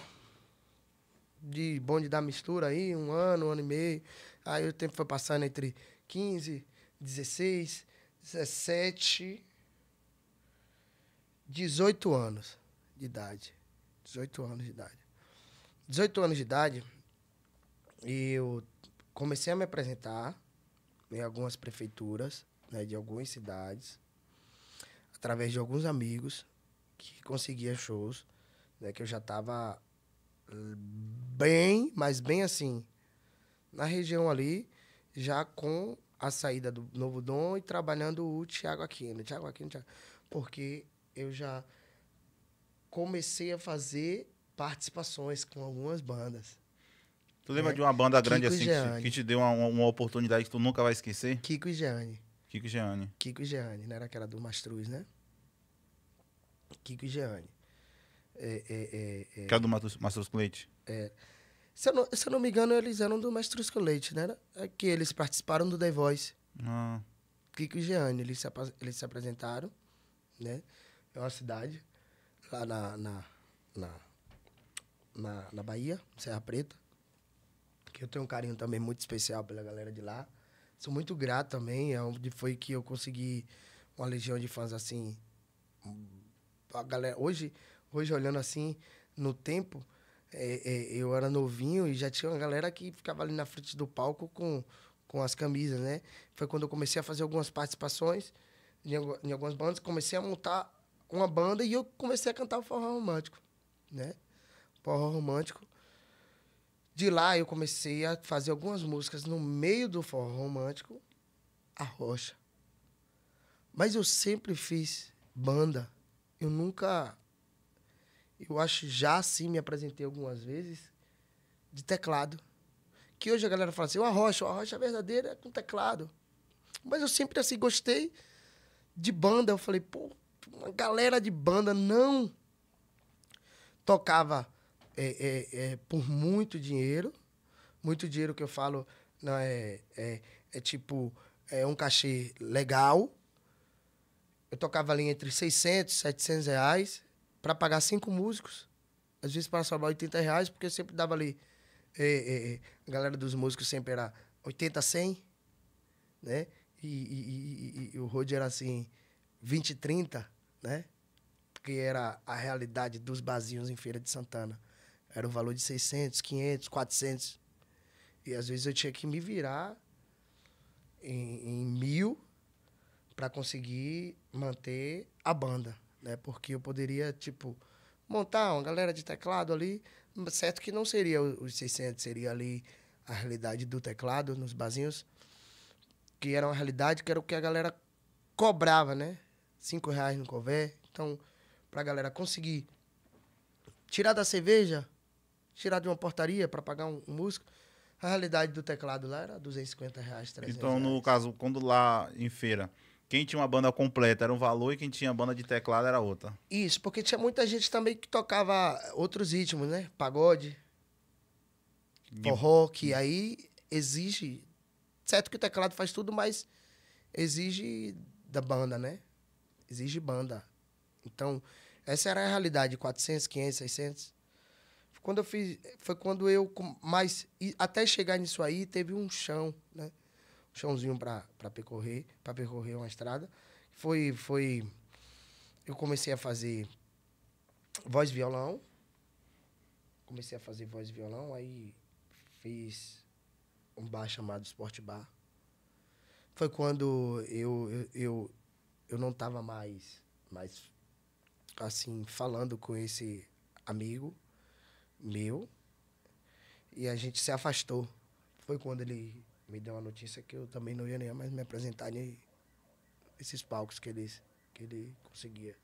de bonde da mistura aí, um ano, um ano e meio. Aí o tempo foi passando entre 15, 16, 17, 18 anos de idade. 18 anos de idade. 18 anos de idade, eu comecei a me apresentar em algumas prefeituras, né, de algumas cidades, através de alguns amigos que conseguia shows, né? Que eu já tava bem, mas bem assim, na região ali, já com a saída do Novo Dom e trabalhando o Thiago Aquino. Thiago Aquino, Thiago. Porque eu já comecei a fazer participações com algumas bandas. Tu lembra né? de uma banda grande Kiko assim que te deu uma, uma, oportunidade que tu nunca vai esquecer? Kiko e Jeane. Kiko e Jeane. Kiko e Jeane, né? era aquela do Mastruz, né? Kiko e Jeane. É, é, é, é, Que é do Mastros Leite. É. Se eu, não, se eu não me engano, eles eram do Mastros Leite, né? É que eles participaram do The Voice. Ah. Kiko e Jeane, eles se, eles se apresentaram, né? É uma cidade lá na, na, na, na, na Bahia, Serra Preta. Que eu tenho um carinho também muito especial pela galera de lá. Sou muito grato também. É onde foi que eu consegui uma legião de fãs assim a galera. Hoje, hoje olhando assim, no tempo, é, é, eu era novinho e já tinha uma galera que ficava ali na frente do palco com, com as camisas, né? Foi quando eu comecei a fazer algumas participações em, em algumas bandas, comecei a montar uma banda e eu comecei a cantar o forró romântico, né? Forró romântico. De lá eu comecei a fazer algumas músicas no meio do forró romântico, a rocha. Mas eu sempre fiz banda eu nunca. Eu acho já assim, me apresentei algumas vezes de teclado. Que hoje a galera fala assim, uma rocha, uma rocha é verdadeira é com teclado. Mas eu sempre assim gostei de banda. Eu falei, pô, uma galera de banda não tocava é, é, é, por muito dinheiro. Muito dinheiro que eu falo não é, é, é tipo é um cachê legal, eu tocava ali entre 600 e 700 reais para pagar cinco músicos. Às vezes para sobrar 80 reais, porque eu sempre dava ali. Eh, eh, eh a galera dos músicos sempre era 80, 100, né? E, e, e, e o road era assim, 20, 30, né? Porque era a realidade dos barzinhos em Feira de Santana. Era o valor de 600, 500, 400. E às vezes eu tinha que me virar em, em para conseguir manter a banda, né? Porque eu poderia, tipo, montar uma galera de teclado ali, certo que não seria os 600, seria ali a realidade do teclado nos bazinhos, que era uma realidade que era o que a galera cobrava, né? Cinco reais no cover. Então, para a galera conseguir tirar da cerveja, tirar de uma portaria para pagar um, um músico, a realidade do teclado lá era 250 reais, 300 Então, no caso, quando lá em feira, quem tinha uma banda completa era um valor e quem tinha banda de teclado era outra. Isso, porque tinha muita gente também que tocava outros ritmos, né? Pagode, rock. que aí exige... Certo que o teclado faz tudo, mas exige da banda, né? Exige banda. Então, essa era a realidade, 400, 500, 600. Quando eu fiz, foi quando eu mais até chegar nisso aí, teve um chão, né? chãozinho para percorrer, para percorrer uma estrada. Foi, foi, eu comecei a fazer voz violão, comecei a fazer voz violão, aí fiz um bar chamado Sport Bar. Foi quando eu, eu, eu, eu não estava mais, mais, assim, falando com esse amigo meu, e a gente se afastou. Foi quando ele me deu uma notícia que eu também não ia nem mais me apresentar nem esses palcos que ele, que ele conseguia.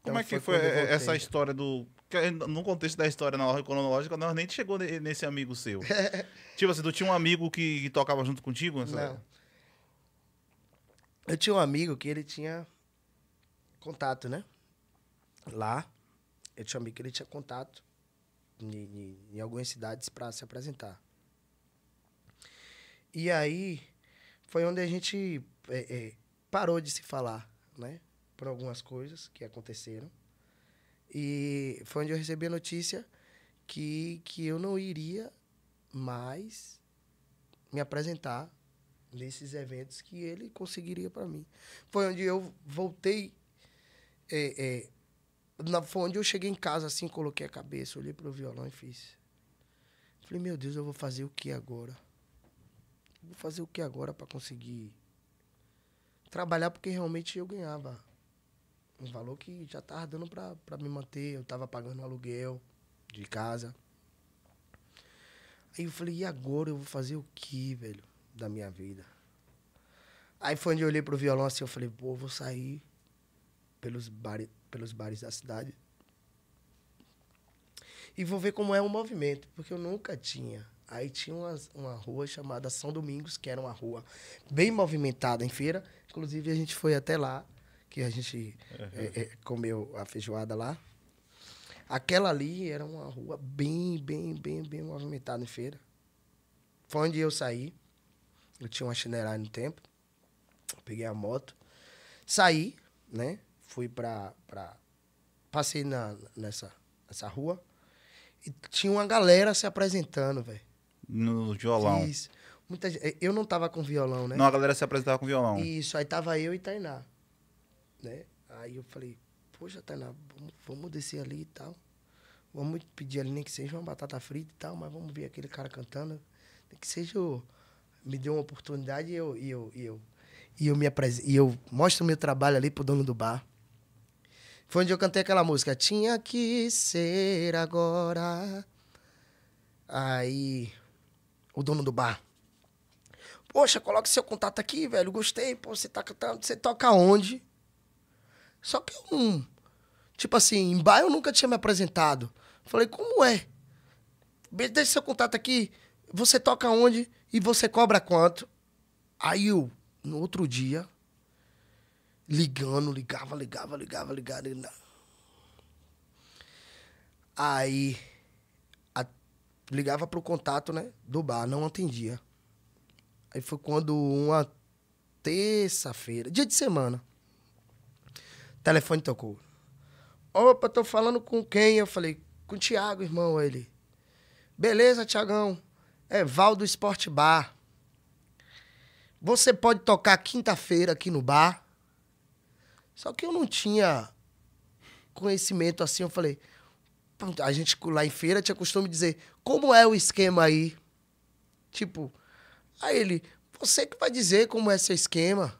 Então, Como é que foi, foi essa história do. É, no contexto da história, na ordem cronológica, nós nem chegou nesse amigo seu. tipo assim, tu tinha um amigo que, que tocava junto contigo? Nessa... Não. Eu tinha um amigo que ele tinha contato, né? Lá, eu tinha um amigo que ele tinha contato em, em, em algumas cidades para se apresentar. E aí foi onde a gente é, é, parou de se falar, né? Por algumas coisas que aconteceram. E foi onde eu recebi a notícia que, que eu não iria mais me apresentar nesses eventos que ele conseguiria para mim. Foi onde eu voltei. É, é, na, foi onde eu cheguei em casa, assim, coloquei a cabeça, olhei pro violão e fiz. Falei, meu Deus, eu vou fazer o que agora? vou fazer o que agora para conseguir trabalhar, porque realmente eu ganhava um valor que já tava dando para me manter, eu tava pagando aluguel de casa. Aí eu falei, e agora eu vou fazer o que, velho, da minha vida? Aí foi onde eu olhei pro violão assim, eu falei, pô, eu vou sair pelos, bar, pelos bares da cidade e vou ver como é o movimento, porque eu nunca tinha Aí tinha uma uma rua chamada São Domingos, que era uma rua bem movimentada em feira. Inclusive, a gente foi até lá, que a gente uhum. é, é, comeu a feijoada lá. Aquela ali era uma rua bem, bem, bem, bem movimentada em feira. Foi onde eu saí. Eu tinha uma chinerai no tempo. Peguei a moto. Saí, né? Fui pra. pra passei na, nessa, nessa rua. E tinha uma galera se apresentando, velho no violão. Isso. Muita, eh, eu não tava com violão, né? Não, a galera se apresentava com violão. Isso, aí tava eu e Tainá. Né? Aí eu falei, poxa, Tainá, vamos, vamos descer ali e tal. Vamos pedir ali, nem que seja uma batata frita e tal, mas vamos ver aquele cara cantando. Nem que seja. O... Me deu uma oportunidade e eu, e eu, e eu, e eu me apresento. E eu mostro o meu trabalho ali pro dono do bar. Foi onde eu cantei aquela música. Tinha que ser agora. Aí o dono do bar. Poxa, coloca seu contato aqui, velho. Gostei. Pô, você tá cantando. Você toca onde? Só que um Tipo assim, em bar eu nunca tinha me apresentado. Falei, como é? Deixa seu contato aqui. Você toca onde? E você cobra quanto? Aí eu, no outro dia, ligando, ligava, ligava, ligava, ligava. ligava. Aí ligava pro contato, né, do bar, não atendia. Aí foi quando uma terça-feira, dia de semana, o telefone tocou. Opa, tô falando com quem? Eu falei, com o Thiago, irmão, ele. Beleza, Tiagão. É Valdo Sport Bar. Você pode tocar quinta-feira aqui no bar. Só que eu não tinha conhecimento assim, eu falei, a gente lá em feira tinha costume dizer, como é o esquema aí? Tipo, aí ele, você que vai dizer como é seu esquema.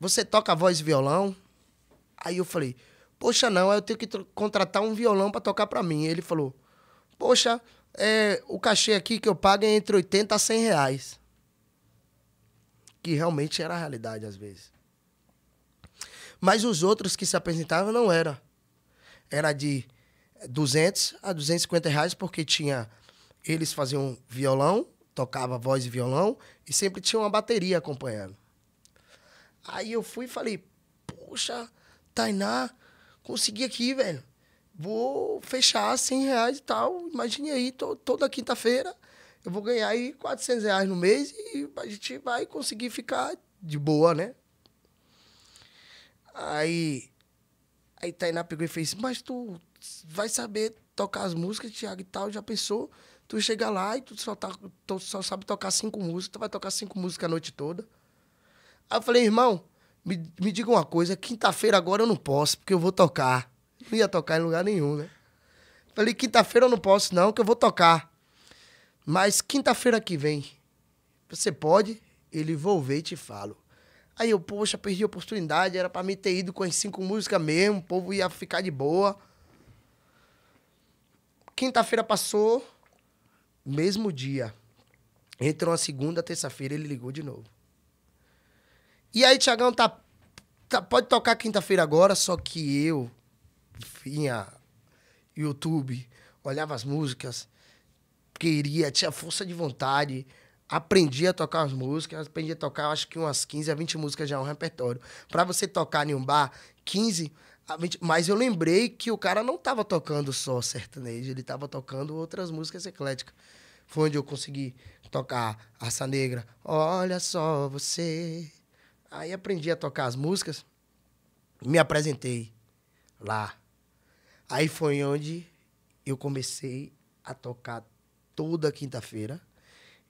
Você toca voz e violão? Aí eu falei, poxa não, eu tenho que contratar um violão para tocar para mim. Ele falou, poxa, é, o cachê aqui que eu pago é entre 80 a 100 reais. Que realmente era a realidade às vezes. Mas os outros que se apresentavam não eram era de 200 a 250 reais, porque tinha. Eles faziam violão, tocava voz e violão, e sempre tinha uma bateria acompanhando. Aí eu fui e falei, poxa, Tainá, consegui aqui, velho. Vou fechar 100 reais e tal. Imagine aí, to, toda quinta-feira eu vou ganhar aí 400 reais no mês e a gente vai conseguir ficar de boa, né? Aí Aí Tainá pegou e fez: Mas tu vai saber tocar as músicas, Thiago e tal, já pensou? Tu chega lá e tu só, tá, tu só sabe tocar cinco músicas, tu vai tocar cinco músicas a noite toda. Aí eu falei, irmão, me, me diga uma coisa, quinta-feira agora eu não posso, porque eu vou tocar. Não ia tocar em lugar nenhum, né? Falei, quinta-feira eu não posso, não, que eu vou tocar. Mas quinta-feira que vem, você pode? Ele vou ver e te falo. Aí eu, poxa, perdi a oportunidade, era para mim ter ido com as cinco músicas mesmo, o povo ia ficar de boa. Quinta-feira passou, mesmo dia. Entrou a segunda, terça-feira, ele ligou de novo. E aí, Tiagão, tá, tá, pode tocar quinta-feira agora, só que eu vinha YouTube, olhava as músicas, queria, tinha força de vontade aprendi a tocar as músicas, aprendi a tocar acho que umas 15 a 20 músicas já é um repertório. Para você tocar em um bar, 15 a 20, mas eu lembrei que o cara não tava tocando só sertanejo, ele tava tocando outras músicas ecléticas. Foi onde eu consegui tocar Raça Negra, Olha Só Você. Aí aprendi a tocar as músicas, me apresentei lá. Aí foi onde eu comecei a tocar toda quinta-feira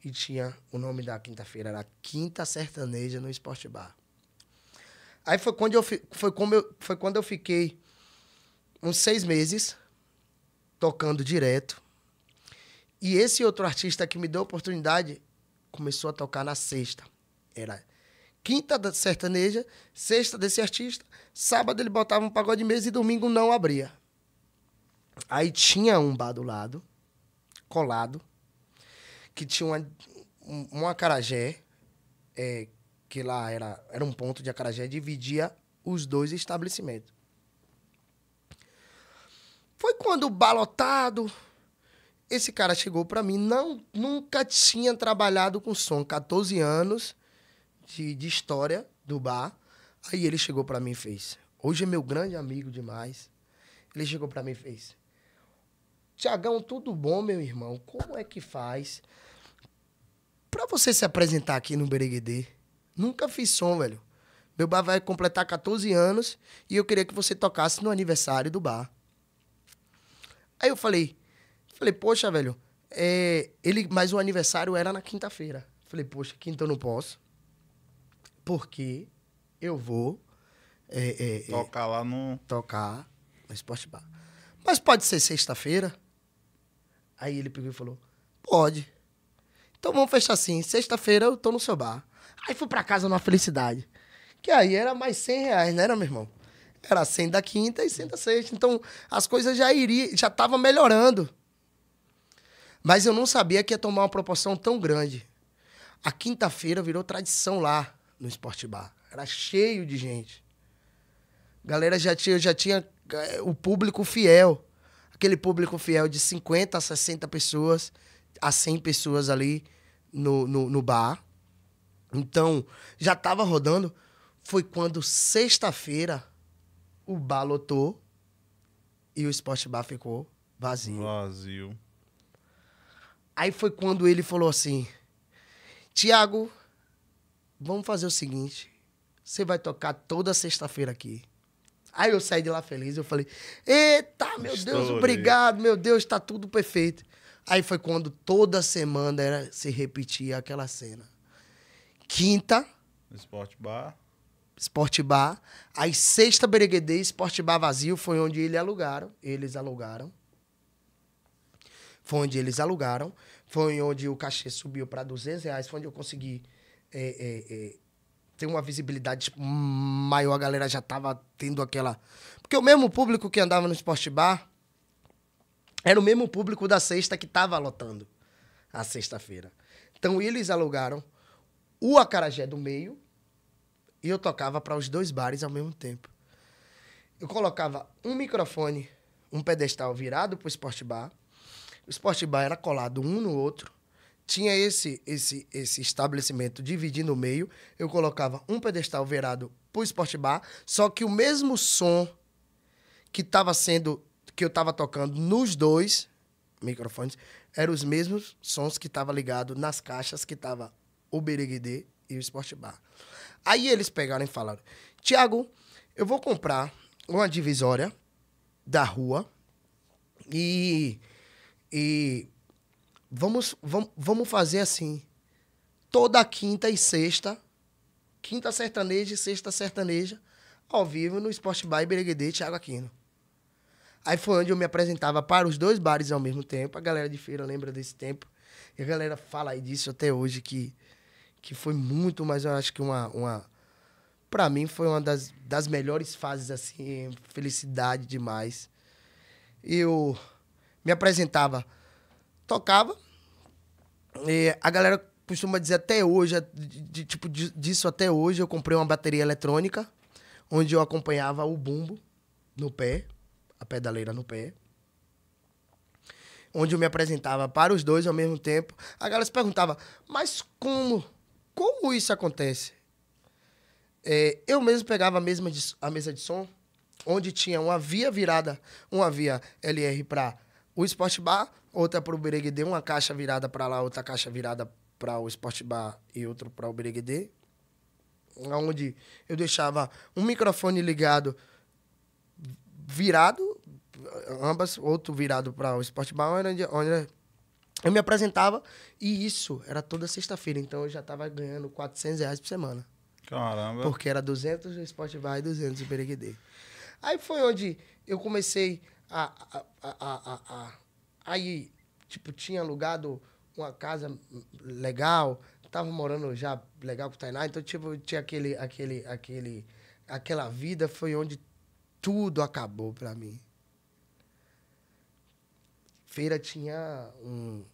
e tinha o nome da quinta-feira, era Quinta Sertaneja no Esporte Bar. Aí foi quando eu, foi como eu, foi quando eu fiquei uns seis meses tocando direto. E esse outro artista que me deu a oportunidade começou a tocar na sexta. Era quinta da sertaneja, sexta desse artista, sábado ele botava um pagode de mesa e domingo não abria. Aí tinha um bar do lado, colado, que tinha uma, um, um acarajé, é, que lá era, era um ponto de acarajé, dividia os dois estabelecimentos. Foi quando balotado, esse cara chegou para mim, não nunca tinha trabalhado com som, 14 anos de, de história do bar. Aí ele chegou para mim e fez: "Hoje é meu grande amigo demais". Ele chegou para mim e fez: "Tiagão, tudo bom, meu irmão? Como é que faz?" pra você se apresentar aqui no Bereguedê, nunca fiz som, velho. Meu bar vai completar 14 anos e eu queria que você tocasse no aniversário do bar. Aí eu falei, falei, poxa, velho, é, ele, mas o aniversário era na quinta-feira. Falei, poxa, quinta então eu não posso. Porque eu vou. É, é, é tocar lá no. Tocar no Esporte Bar. Mas pode ser sexta-feira? Aí ele pegou e falou: pode. Então vamos fechar assim, sexta-feira eu tô no seu bar. Aí fui pra casa numa felicidade. Que aí era mais 100 reais, né, meu irmão? Era 100 da quinta e 100 da sexta. Então as coisas já iriam, já tava melhorando. Mas eu não sabia que ia tomar uma proporção tão grande. A quinta-feira virou tradição lá no Esporte Bar. Era cheio de gente. Galera já tinha, já tinha eh, o público fiel. Aquele público fiel de 50 a 60 pessoas, a 100 pessoas ali no, no, no bar. Então, já estava rodando. Foi quando sexta-feira o bar lotou e o Sport Bar ficou vazio. Vazio. Aí foi quando ele falou assim: Tiago, vamos fazer o seguinte. Você vai tocar toda sexta-feira aqui. Aí eu saí de lá feliz. Eu falei: Eita, meu Deus, obrigado, meu Deus, tá tudo perfeito. Aí foi quando toda semana era, se repetia aquela cena. Quinta. Esporte Bar. Esporte Bar. Aí sexta Bereguedê, Esporte Bar vazio, foi onde eles alugaram. Eles alugaram. Foi onde eles alugaram. Foi onde o cachê subiu para 200 reais. Foi onde eu consegui é, é, é, ter uma visibilidade maior. A galera já tava tendo aquela... Porque o mesmo público que andava no Esporte Bar era o mesmo público da sexta que estava lotando a sexta-feira. Então eles alugaram o acarajé do meio e eu tocava para os dois bares ao mesmo tempo. Eu colocava um microfone, um pedestal virado para o Sport Bar. O Sport Bar era colado um no outro. Tinha esse esse esse estabelecimento dividindo o meio. Eu colocava um pedestal virado para o Sport Bar, só que o mesmo som que estava sendo que eu estava tocando nos dois microfones eram os mesmos sons que estava ligado nas caixas que tava o Bereguedê e o Sport Bar. Aí eles pegaram e falaram: Tiago, eu vou comprar uma divisória da rua e, e vamos, vamos, vamos fazer assim. Toda quinta e sexta, quinta sertaneja e sexta sertaneja, ao vivo no Sport Bar e Bereguedê, Tiago Aquino. Aí foi onde eu me apresentava para os dois bares ao mesmo tempo. A galera de feira lembra desse tempo. E a galera fala aí disso até hoje, que, que foi muito, mas eu acho que uma. uma para mim foi uma das, das melhores fases, assim, felicidade demais. Eu me apresentava, tocava. E a galera costuma dizer até hoje, é de, de, tipo, de, disso até hoje, eu comprei uma bateria eletrônica, onde eu acompanhava o bumbo no pé a pedaleira no pé. Onde eu me apresentava para os dois ao mesmo tempo. A galera se perguntava, mas como? Como isso acontece? É, eu mesmo pegava a, mesma de, a mesa de som, onde tinha uma via virada, uma via LR para o Sport Bar, outra para o Bereguedê, uma caixa virada para lá, outra caixa virada para o Sport Bar e outra para o Bereguedê, onde eu deixava um microfone ligado virado, ambas, outro virado para o esporte bar, onde, onde eu me apresentava e isso era toda sexta-feira. Então eu já estava ganhando 400 reais por semana. Caramba. Porque era 200 no Sport Bar e 200 no Bereguedê. Aí foi onde eu comecei a, a, a, a, Aí, tipo, tinha alugado uma casa legal, tava morando já legal com o Tainá, então, tipo, tinha aquele, aquele, aquele... Aquela vida foi onde tudo acabou para mim. Feira tinha um,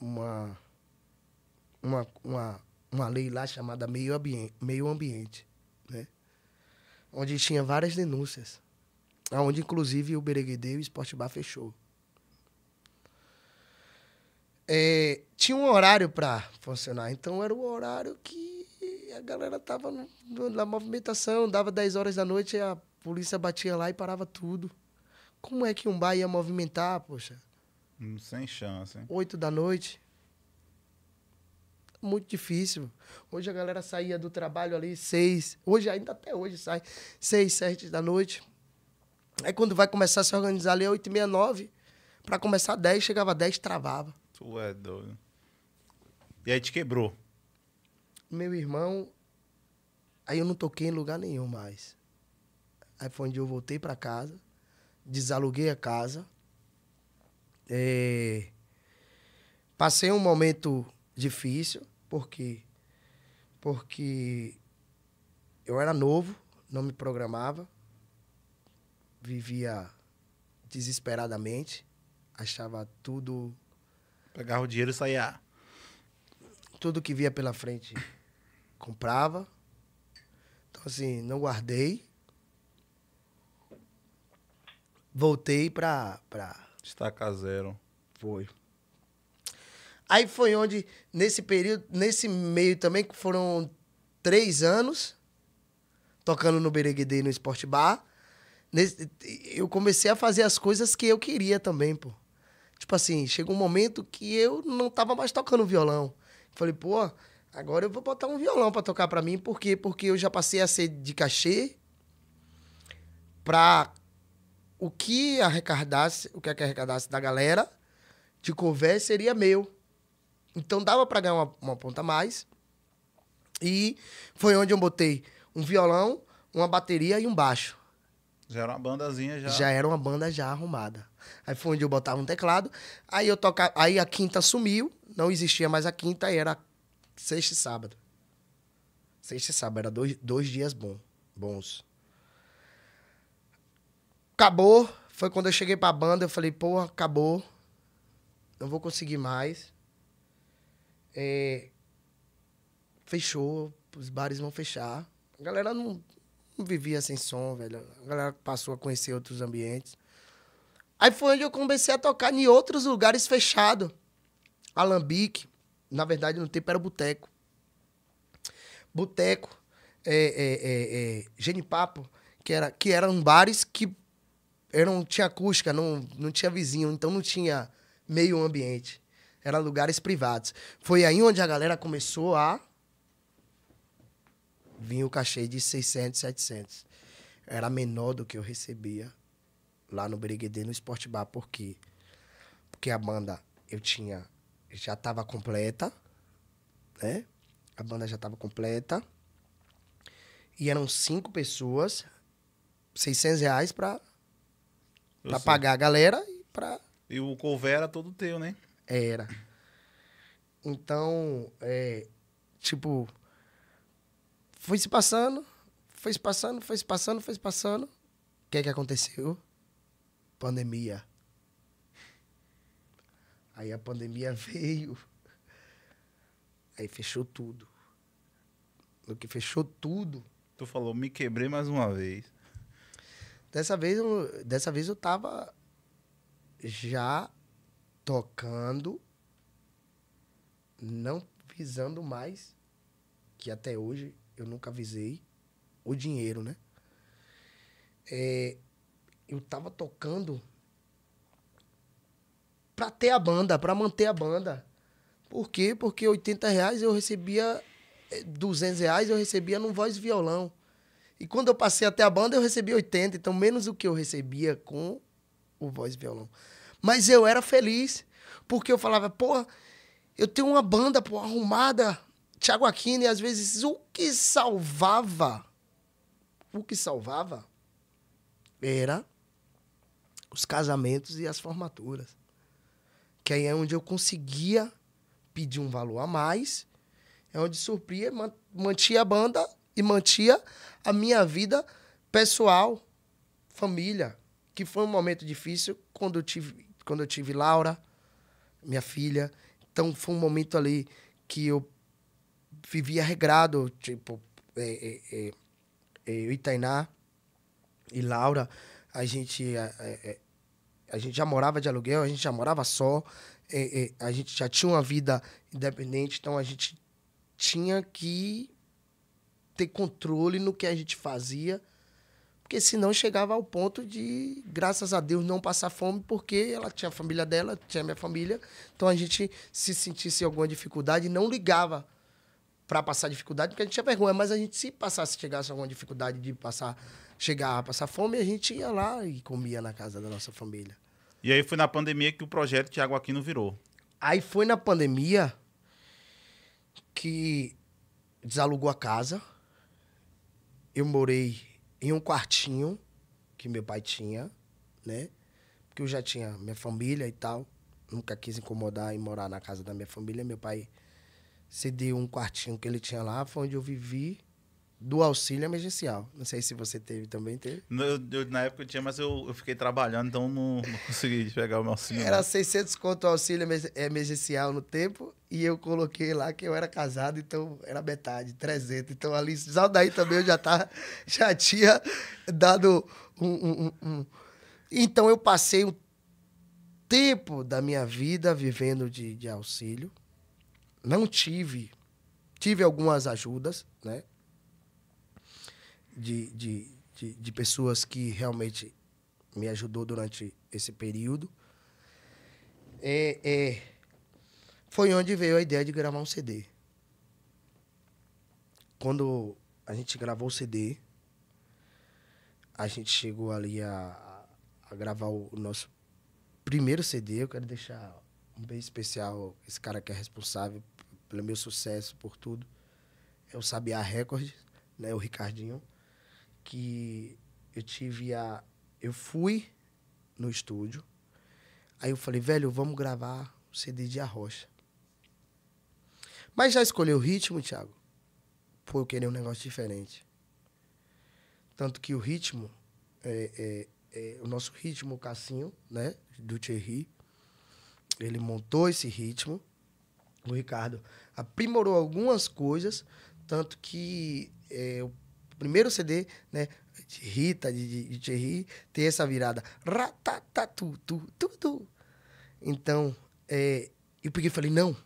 uma, uma, uma, uma lei lá chamada meio ambiente, meio ambiente né? onde tinha várias denúncias, onde inclusive o Bereguedê e o Esporte Bar fechou. É, tinha um horário para funcionar, então era o horário que a galera tava na movimentação, dava 10 horas da noite, a polícia batia lá e parava tudo. Como é que um bar ia movimentar, poxa? Hum, sem chance, hein? Oito da noite. Muito difícil. Hoje a galera saía do trabalho ali seis. Hoje, ainda até hoje, sai seis, sete da noite. Aí quando vai começar a se organizar ali é oito e meia, nove. Pra começar dez, chegava dez, travava. Tu é doido. E aí te quebrou? Meu irmão... Aí eu não toquei em lugar nenhum mais. Aí foi onde eu voltei para casa, desaluguei a casa. É... Passei um momento difícil, porque porque eu era novo, não me programava, vivia desesperadamente, achava tudo pegava o dinheiro e saía tudo que via pela frente comprava. Então, assim, não guardei. voltei pra, pra. Destaca zero. Foi. Aí foi onde, nesse período, nesse meio também, que foram três anos tocando no Bereguedê no Sport Bar. Nesse, eu comecei a fazer as coisas que eu queria também, pô. Tipo assim, chegou um momento que eu não tava mais tocando violão. Falei, pô, agora eu vou botar um violão para tocar para mim. Por quê? Porque eu já passei a ser de cachê pra o que arrecadasse, o que arrecadasse da galera de couvert seria meu. Então dava para ganhar uma, uma ponta a mais. E foi onde eu botei um violão, uma bateria e um baixo. Já era uma bandazinha já. Já era uma banda já arrumada. Aí foi onde eu botava um teclado. Aí eu tocava. Aí a quinta sumiu, não existia mais a quinta, e era sexta e sábado. Sexta e sábado, era dois, dois dias bom, bons acabou. Foi quando eu cheguei pra banda, eu falei, porra, acabou. Não vou conseguir mais. É... Fechou, os bares vão fechar. A galera não, não vivia sem som, velho. A galera passou a conhecer outros ambientes. Aí foi onde eu comecei a tocar em outros lugares fechados. Alambique, na verdade, no tempo era boteco. Boteco, é, é, é, é, Genipapo, que, era, que eram bares que eu não tinha acústica, não, não tinha vizinho, então não tinha meio ambiente. Eram lugares privados. Foi aí onde a galera começou a. Vinha o cachê de 600, 700. Era menor do que eu recebia lá no Briguedê, no Sport Bar. Por quê? Porque a banda eu tinha. Já estava completa, né? A banda já estava completa. E eram cinco pessoas, 600 reais para pra sei. pagar a galera e pra. E o cover era todo teu, né? Era. Então, é, tipo, foi se passando, foi se passando, foi se passando, foi se passando. O que é que aconteceu? Pandemia. Aí a pandemia veio. Aí fechou tudo. No que fechou tudo. Tu falou, me quebrei mais uma vez. Dessa vez, eu, dessa vez eu tava já tocando, não visando mais, que até hoje eu nunca visei, o dinheiro, né? É, eu tava tocando pra ter a banda, pra manter a banda. Por quê? Porque 80 reais eu recebia, 200 é, reais eu recebia num voz e violão. E quando eu passei até a banda, eu recebi 80, então menos do que eu recebia com o voz e violão. Mas eu era feliz, porque eu falava, pô, eu tenho uma banda, pô, arrumada, Tiago Aquino, e às vezes o que salvava, o que salvava era os casamentos e as formaturas. Que aí é onde eu conseguia pedir um valor a mais, é onde surpria, mantinha a banda e mantinha a minha vida pessoal, família, que foi um momento difícil quando eu tive, quando eu tive Laura, minha filha. Então foi um momento ali que eu vivia regrado, tipo, é, é, é, é eu e Tainá e Laura, a gente, é, é, a, gente já morava de aluguel, a gente já morava só, a gente já tinha uma vida independente, então a gente tinha que ter controle no que a gente fazia, porque senão chegava ao ponto de, graças a Deus, não passar fome, porque ela tinha a família dela, tinha a minha família, então a gente se sentisse alguma dificuldade, não ligava para passar dificuldade, porque a gente tinha vergonha, mas a gente se passasse, chegasse alguma dificuldade de passar, chegar a passar fome, a gente ia lá e comia na casa da nossa família. E aí foi na pandemia que o projeto Tiago Aquino virou. Aí foi na pandemia que desalugou a casa, eu morei em um quartinho que meu pai tinha, né? Porque eu já tinha minha família e tal. Nunca quis incomodar e morar na casa da minha família. Meu pai cedeu um quartinho que ele tinha lá, foi onde eu vivi do auxílio emergencial. Não sei se você teve, também teve. Eu, eu, na época eu tinha, mas eu, eu fiquei trabalhando, então não, não consegui pegar o meu auxílio. Era 600 conto o auxílio emergencial no tempo, e eu coloquei lá que eu era casado, então era metade, 300. Então ali, só daí também eu já, tava, já tinha dado um, um, um, Então eu passei o tempo da minha vida vivendo de, de auxílio. Não tive. Tive algumas ajudas, né? de, de, de, de pessoas que realmente me ajudou durante esse período. É, é, foi onde veio a ideia de gravar um CD. Quando a gente gravou o CD, a gente chegou ali a, a gravar o nosso primeiro CD. Eu quero deixar um bem especial esse cara que é responsável pelo meu sucesso, por tudo. É o Sabiá Records, né? o Ricardinho que eu tive a. Eu fui no estúdio. Aí eu falei, velho, vamos gravar o um CD de Arrocha. Mas já escolheu o ritmo, Thiago? Pô, eu queria um negócio diferente. Tanto que o ritmo, é, é, é, o nosso ritmo, o Cassinho, né? Do Thierry, ele montou esse ritmo. O Ricardo aprimorou algumas coisas, tanto que é, eu primeiro CD, né? De Rita, de, de Thierry, ter essa virada. Ratatatu, tu, tu, tu. Então, é, eu peguei e falei, não,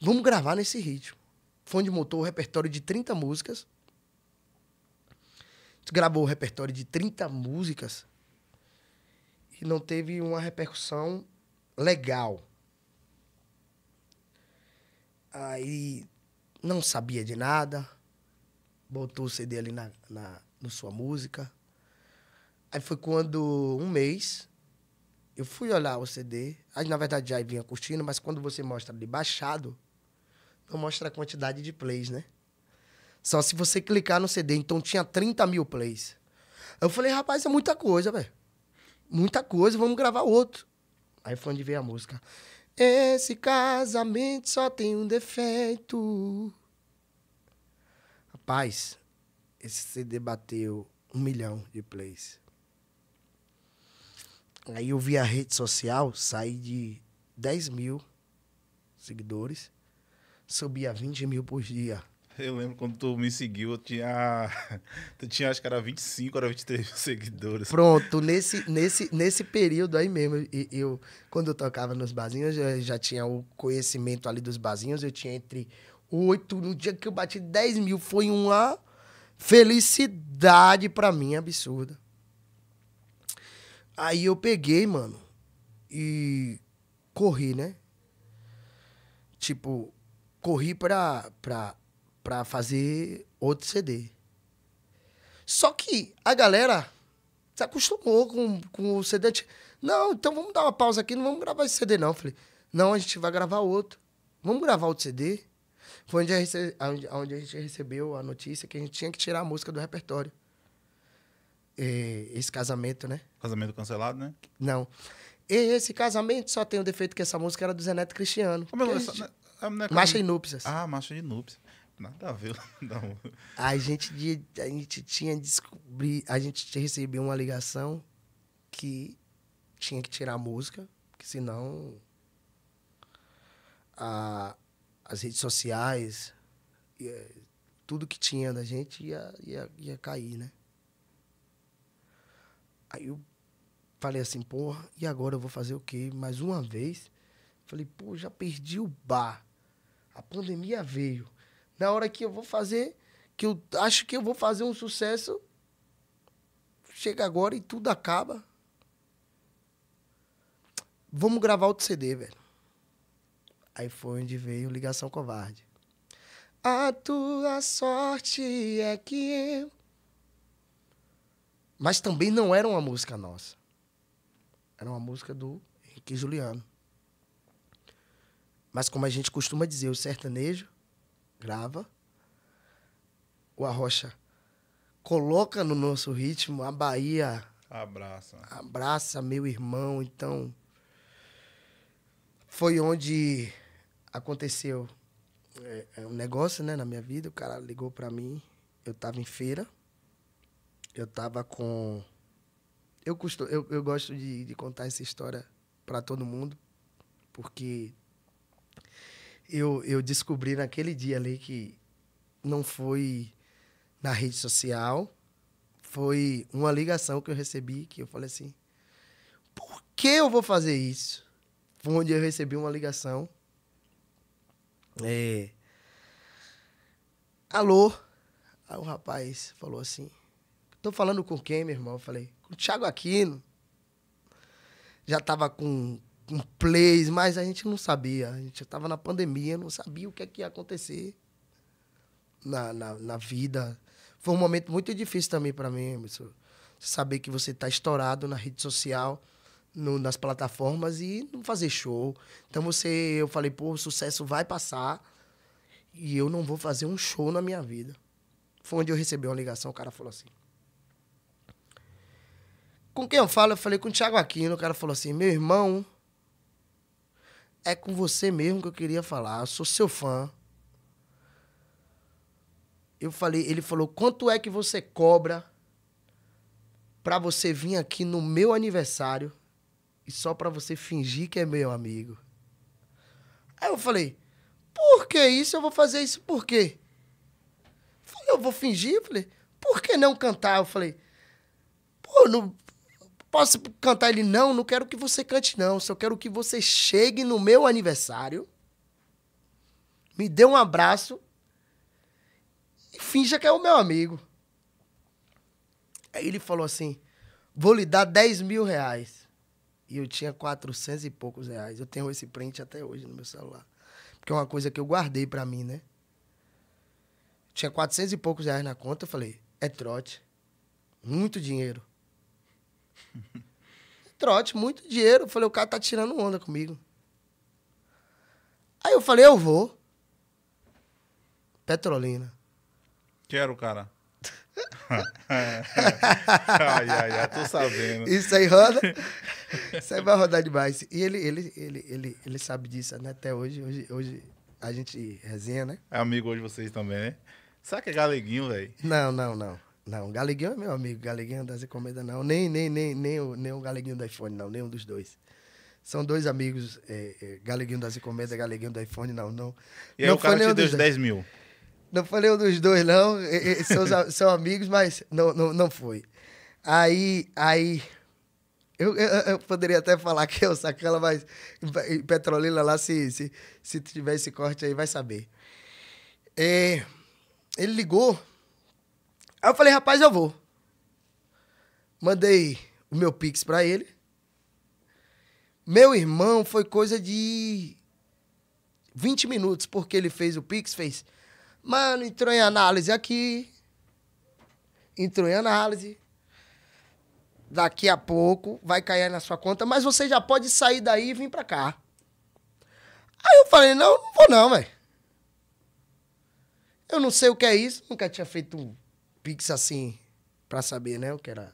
vamos gravar nesse ritmo. Fone de motor, repertório de 30 músicas. Gravou o repertório de 30 músicas e não teve uma repercussão legal. Aí não sabia de nada, botou o CD ali na, na, na sua música. Aí foi quando, um mês, eu fui olhar o CD. Aí, na verdade, já vinha curtindo, mas quando você mostra ali baixado, não mostra a quantidade de plays, né? Só se você clicar no CD. Então tinha 30 mil plays. Eu falei, rapaz, é muita coisa, velho. Muita coisa, vamos gravar outro. Aí foi onde veio a música. Esse casamento só tem um defeito. Rapaz, esse CD bateu um milhão de plays. Aí eu vi a rede social, saí de 10 mil seguidores, subir a 20 mil por dia. Eu lembro quando tu me seguiu, eu tinha. Tu tinha, acho que era 25, era 23 seguidores. Pronto, nesse, nesse, nesse período aí mesmo, eu quando eu tocava nos barzinhos, eu já tinha o conhecimento ali dos barzinhos, eu tinha entre oito no dia que eu bati 10 mil, foi uma felicidade para mim absurda. Aí eu peguei, mano, e corri, né? Tipo, corri pra, pra, pra fazer outro CD. Só que a galera se acostumou com, com o CD. Não, então vamos dar uma pausa aqui, não vamos gravar esse CD, não. falei, não, a gente vai gravar outro. Vamos gravar outro CD? Foi onde a, rece... onde a gente recebeu a notícia que a gente tinha que tirar a música do repertório. É, esse casamento, né? Casamento cancelado, né? Não. Esse casamento só tem o defeito que essa música era do Zé Neto Cristiano. Como é que é gente... né, Marcha e Núpcias. Ah, Marcha de Núpcias. Nada a ver. Não. A, gente, a gente tinha descobrir, a gente recebeu uma ligação que tinha que tirar a música, que senão a, as redes sociais, ia, eh, tudo que tinha da gente ia, ia, ia cair, né? Aí eu falei assim, porra, e agora eu vou fazer o quê? Mais uma vez. Falei, pô, já perdi o bar. A pandemia veio. Na hora que eu vou fazer, que eu acho que eu vou fazer um sucesso, chega agora e tudo acaba. Vamos gravar outro CD, velho. Aí foi onde veio Ligação Covarde. A tua sorte é que eu. Mas também não era uma música nossa. Era uma música do Henrique Juliano. Mas como a gente costuma dizer, o sertanejo grava, o Arrocha coloca no nosso ritmo, a Bahia Abraça. Abraça, meu irmão. Então, foi onde aconteceu é, é, um negócio, né, na minha vida. O cara ligou para mim. Eu tava em feira. Eu tava com. Eu, custo... eu, eu gosto de, de contar essa história para todo mundo, porque eu, eu descobri naquele dia ali que não foi na rede social, foi uma ligação que eu recebi que eu falei assim: por que eu vou fazer isso? Foi onde eu recebi uma ligação. É, Alô? Aí o rapaz falou assim: Tô falando com quem, meu irmão? Eu falei: Com o Thiago Aquino. Já tava com, com plays, mas a gente não sabia. A gente tava na pandemia, não sabia o que, é que ia acontecer na, na, na vida. Foi um momento muito difícil também para mim, Saber que você tá estourado na rede social no, nas plataformas e não fazer show. Então você, eu falei, pô, o sucesso vai passar e eu não vou fazer um show na minha vida. Foi onde eu recebi uma ligação, o cara falou assim. Com quem eu falo? Eu falei com o Thiago Aquino, o cara falou assim: "Meu irmão, é com você mesmo que eu queria falar. Eu sou seu fã." Eu falei, ele falou: "Quanto é que você cobra para você vir aqui no meu aniversário e só para você fingir que é meu amigo. Aí eu falei, por que isso? Eu vou fazer isso por quê? Eu falei, eu vou fingir? Eu falei, por que não cantar? Eu falei, pô, não posso cantar ele? Não, não quero que você cante, não. Só quero que você chegue no meu aniversário, me dê um abraço e finja que é o meu amigo. Aí ele falou assim: vou lhe dar 10 mil reais. E eu tinha 400 e poucos reais. Eu tenho esse print até hoje no meu celular. Porque é uma coisa que eu guardei para mim, né? tinha 400 e poucos reais na conta. Eu falei, é trote. Muito dinheiro. trote, muito dinheiro. Eu falei, o cara tá tirando onda comigo. Aí eu falei, eu vou. Petrolina. quero cara? ai, ai, ai, tô sabendo. Isso aí roda. Isso aí vai rodar demais. E ele, ele, ele, ele, ele sabe disso, né? Até hoje, hoje, hoje a gente resenha, né? É amigo hoje vocês também, né? Será que é galeguinho, velho? Não, não, não. Não, galeguinho é meu amigo. Galeguinho das encomendas, não. Nem, nem, nem, nem, o, nem o galeguinho do iPhone, não. Nenhum dos dois. São dois amigos, é, é, galeguinho das encomendas, galeguinho do iPhone, não. não e aí não o cara te deu os 10 mil. Não falei um dos dois, não. São, são amigos, mas não, não, não foi. Aí, aí. Eu, eu, eu, poderia até falar que eu sacana, mas em Petrolina lá, se, se, se tiver esse corte aí, vai saber. É, ele ligou. Aí eu falei, rapaz, eu vou. Mandei o meu pix pra ele. Meu irmão foi coisa de 20 minutos, porque ele fez o pix, fez. Mano, entrou em análise aqui. Entrou em análise. Daqui a pouco vai cair na sua conta, mas você já pode sair daí e vir pra cá. Aí eu falei, não, não vou não, velho. Eu não sei o que é isso, nunca tinha feito um pix assim pra saber, né, o que era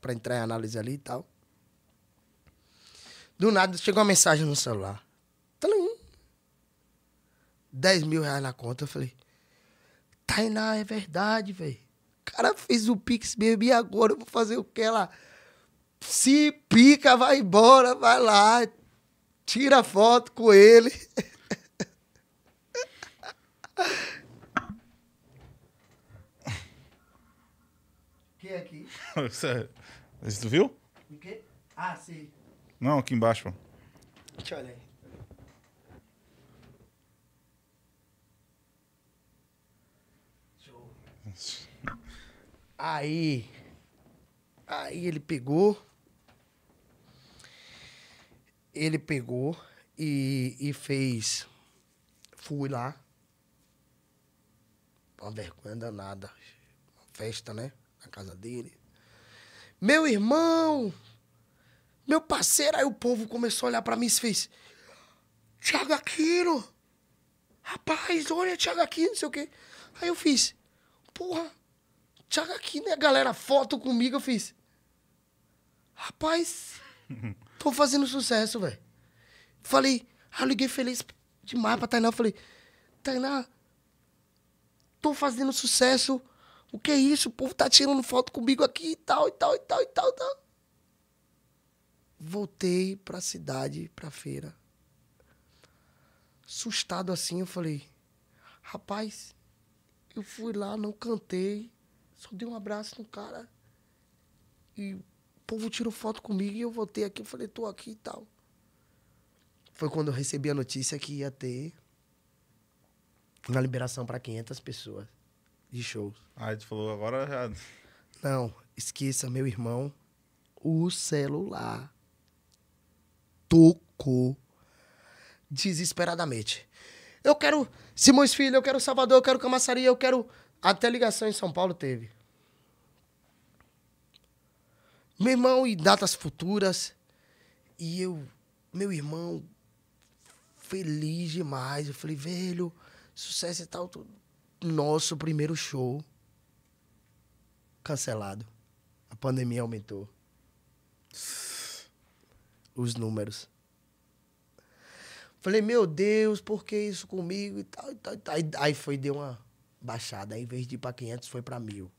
pra entrar em análise ali e tal. Do nada chegou uma mensagem no celular. Tling. 10 mil reais na conta. Eu falei, Tainá, é verdade, velho. Cara, fez o Pix mesmo e agora eu vou fazer o que ela? Se pica, vai embora, vai lá, tira foto com ele. Quem é aqui? Você, você viu? O quê? Ah, sim. Não, aqui embaixo. Deixa eu olhar aí. Aí. Aí ele pegou. Ele pegou e, e fez. Fui lá. Uma vergonha danada. Uma festa, né? Na casa dele. Meu irmão! Meu parceiro! Aí o povo começou a olhar pra mim e fez. Tiago Aquino! Rapaz, olha, Tiago Aquino, não sei o quê. Aí eu fiz. Porra, Tiago aqui, né, galera? Foto comigo, eu fiz. Rapaz, tô fazendo sucesso, velho. Falei, ah, liguei feliz demais pra Tainá. Falei, Tainá, tô fazendo sucesso. O que é isso? O povo tá tirando foto comigo aqui e tal, e tal, e tal, e tal, e tal. Voltei pra cidade, pra feira. Assustado assim, eu falei, rapaz, eu fui lá, não cantei. Só dei um abraço no cara. E o povo tirou foto comigo e eu voltei aqui. Eu falei, tô aqui e tal. Foi quando eu recebi a notícia que ia ter uma liberação para 500 pessoas de shows. Ah, tu falou agora já. Não, esqueça, meu irmão, o celular tocou desesperadamente. Eu quero Simões Filho, eu quero Salvador, eu quero Camaçaria, eu quero até ligação em São Paulo teve. Meu irmão, e datas futuras. E eu, meu irmão, feliz demais. Eu falei, velho, sucesso e tal. Tudo. Nosso primeiro show cancelado. A pandemia aumentou. Os números. Falei, meu Deus, por que isso comigo e tal, e tal, e tal. Aí foi, deu uma baixada. Aí, em vez de ir para 500, foi para mil.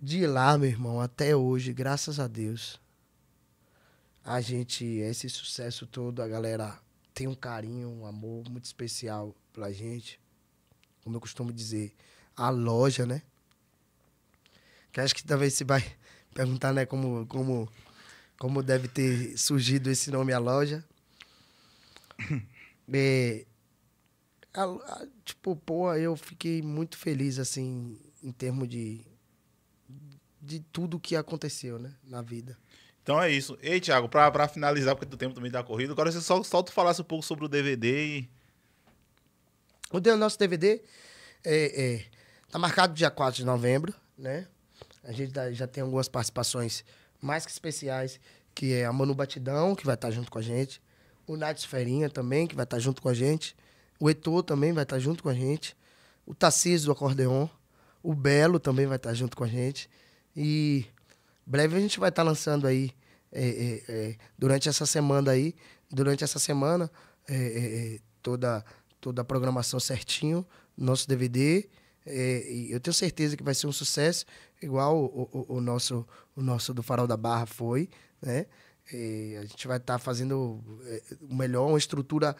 De lá, meu irmão, até hoje, graças a Deus, a gente, esse sucesso todo, a galera tem um carinho, um amor muito especial pela gente. Como eu costumo dizer, a loja, né? Que acho que talvez se vai perguntar, né, como, como, como deve ter surgido esse nome, a loja. É, ah, tipo, pô, eu fiquei muito feliz, assim, em termos de, de tudo que aconteceu, né, na vida. Então é isso. Ei, Thiago, pra, pra finalizar, porque o tempo também tá corrido, agora você só, só tu falasse um pouco sobre o DVD e... O nosso DVD é, é, tá marcado dia 4 de novembro, né? A gente já tem algumas participações mais que especiais, que é a Manu Batidão, que vai estar junto com a gente, o Nath Ferinha também, que vai estar junto com a gente, o Etor também vai estar tá junto com a gente. O Tarcísio do Acordeon. O Belo também vai estar tá junto com a gente. E breve a gente vai estar tá lançando aí, é, é, é, durante essa semana aí, durante essa semana, é, é, é, toda, toda a programação certinho, nosso DVD. e eu tenho certeza que vai ser um sucesso, igual o, o, o nosso, o nosso do Farol da Barra foi, né? a gente vai estar fazendo o melhor, uma estrutura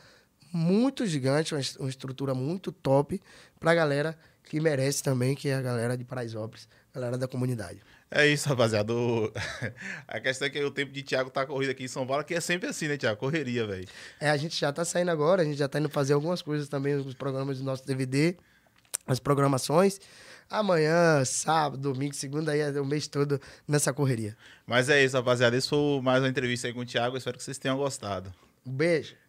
muito gigante, uma, uma estrutura muito top para a galera que merece também, que é a galera de Paraisópolis, galera da comunidade. É isso, rapaziada. O... A questão é que o tempo de Thiago tá corrido aqui em São Paulo, que é sempre assim, né, Thiago? Correria, velho. É, a gente já tá saindo agora, a gente já tá indo fazer algumas coisas também, os programas do nosso DVD, as programações. Amanhã, sábado, domingo, segunda, aí é o mês todo nessa correria. Mas é isso, rapaziada. Isso foi mais uma entrevista aí com o Thiago. Espero que vocês tenham gostado. Um beijo.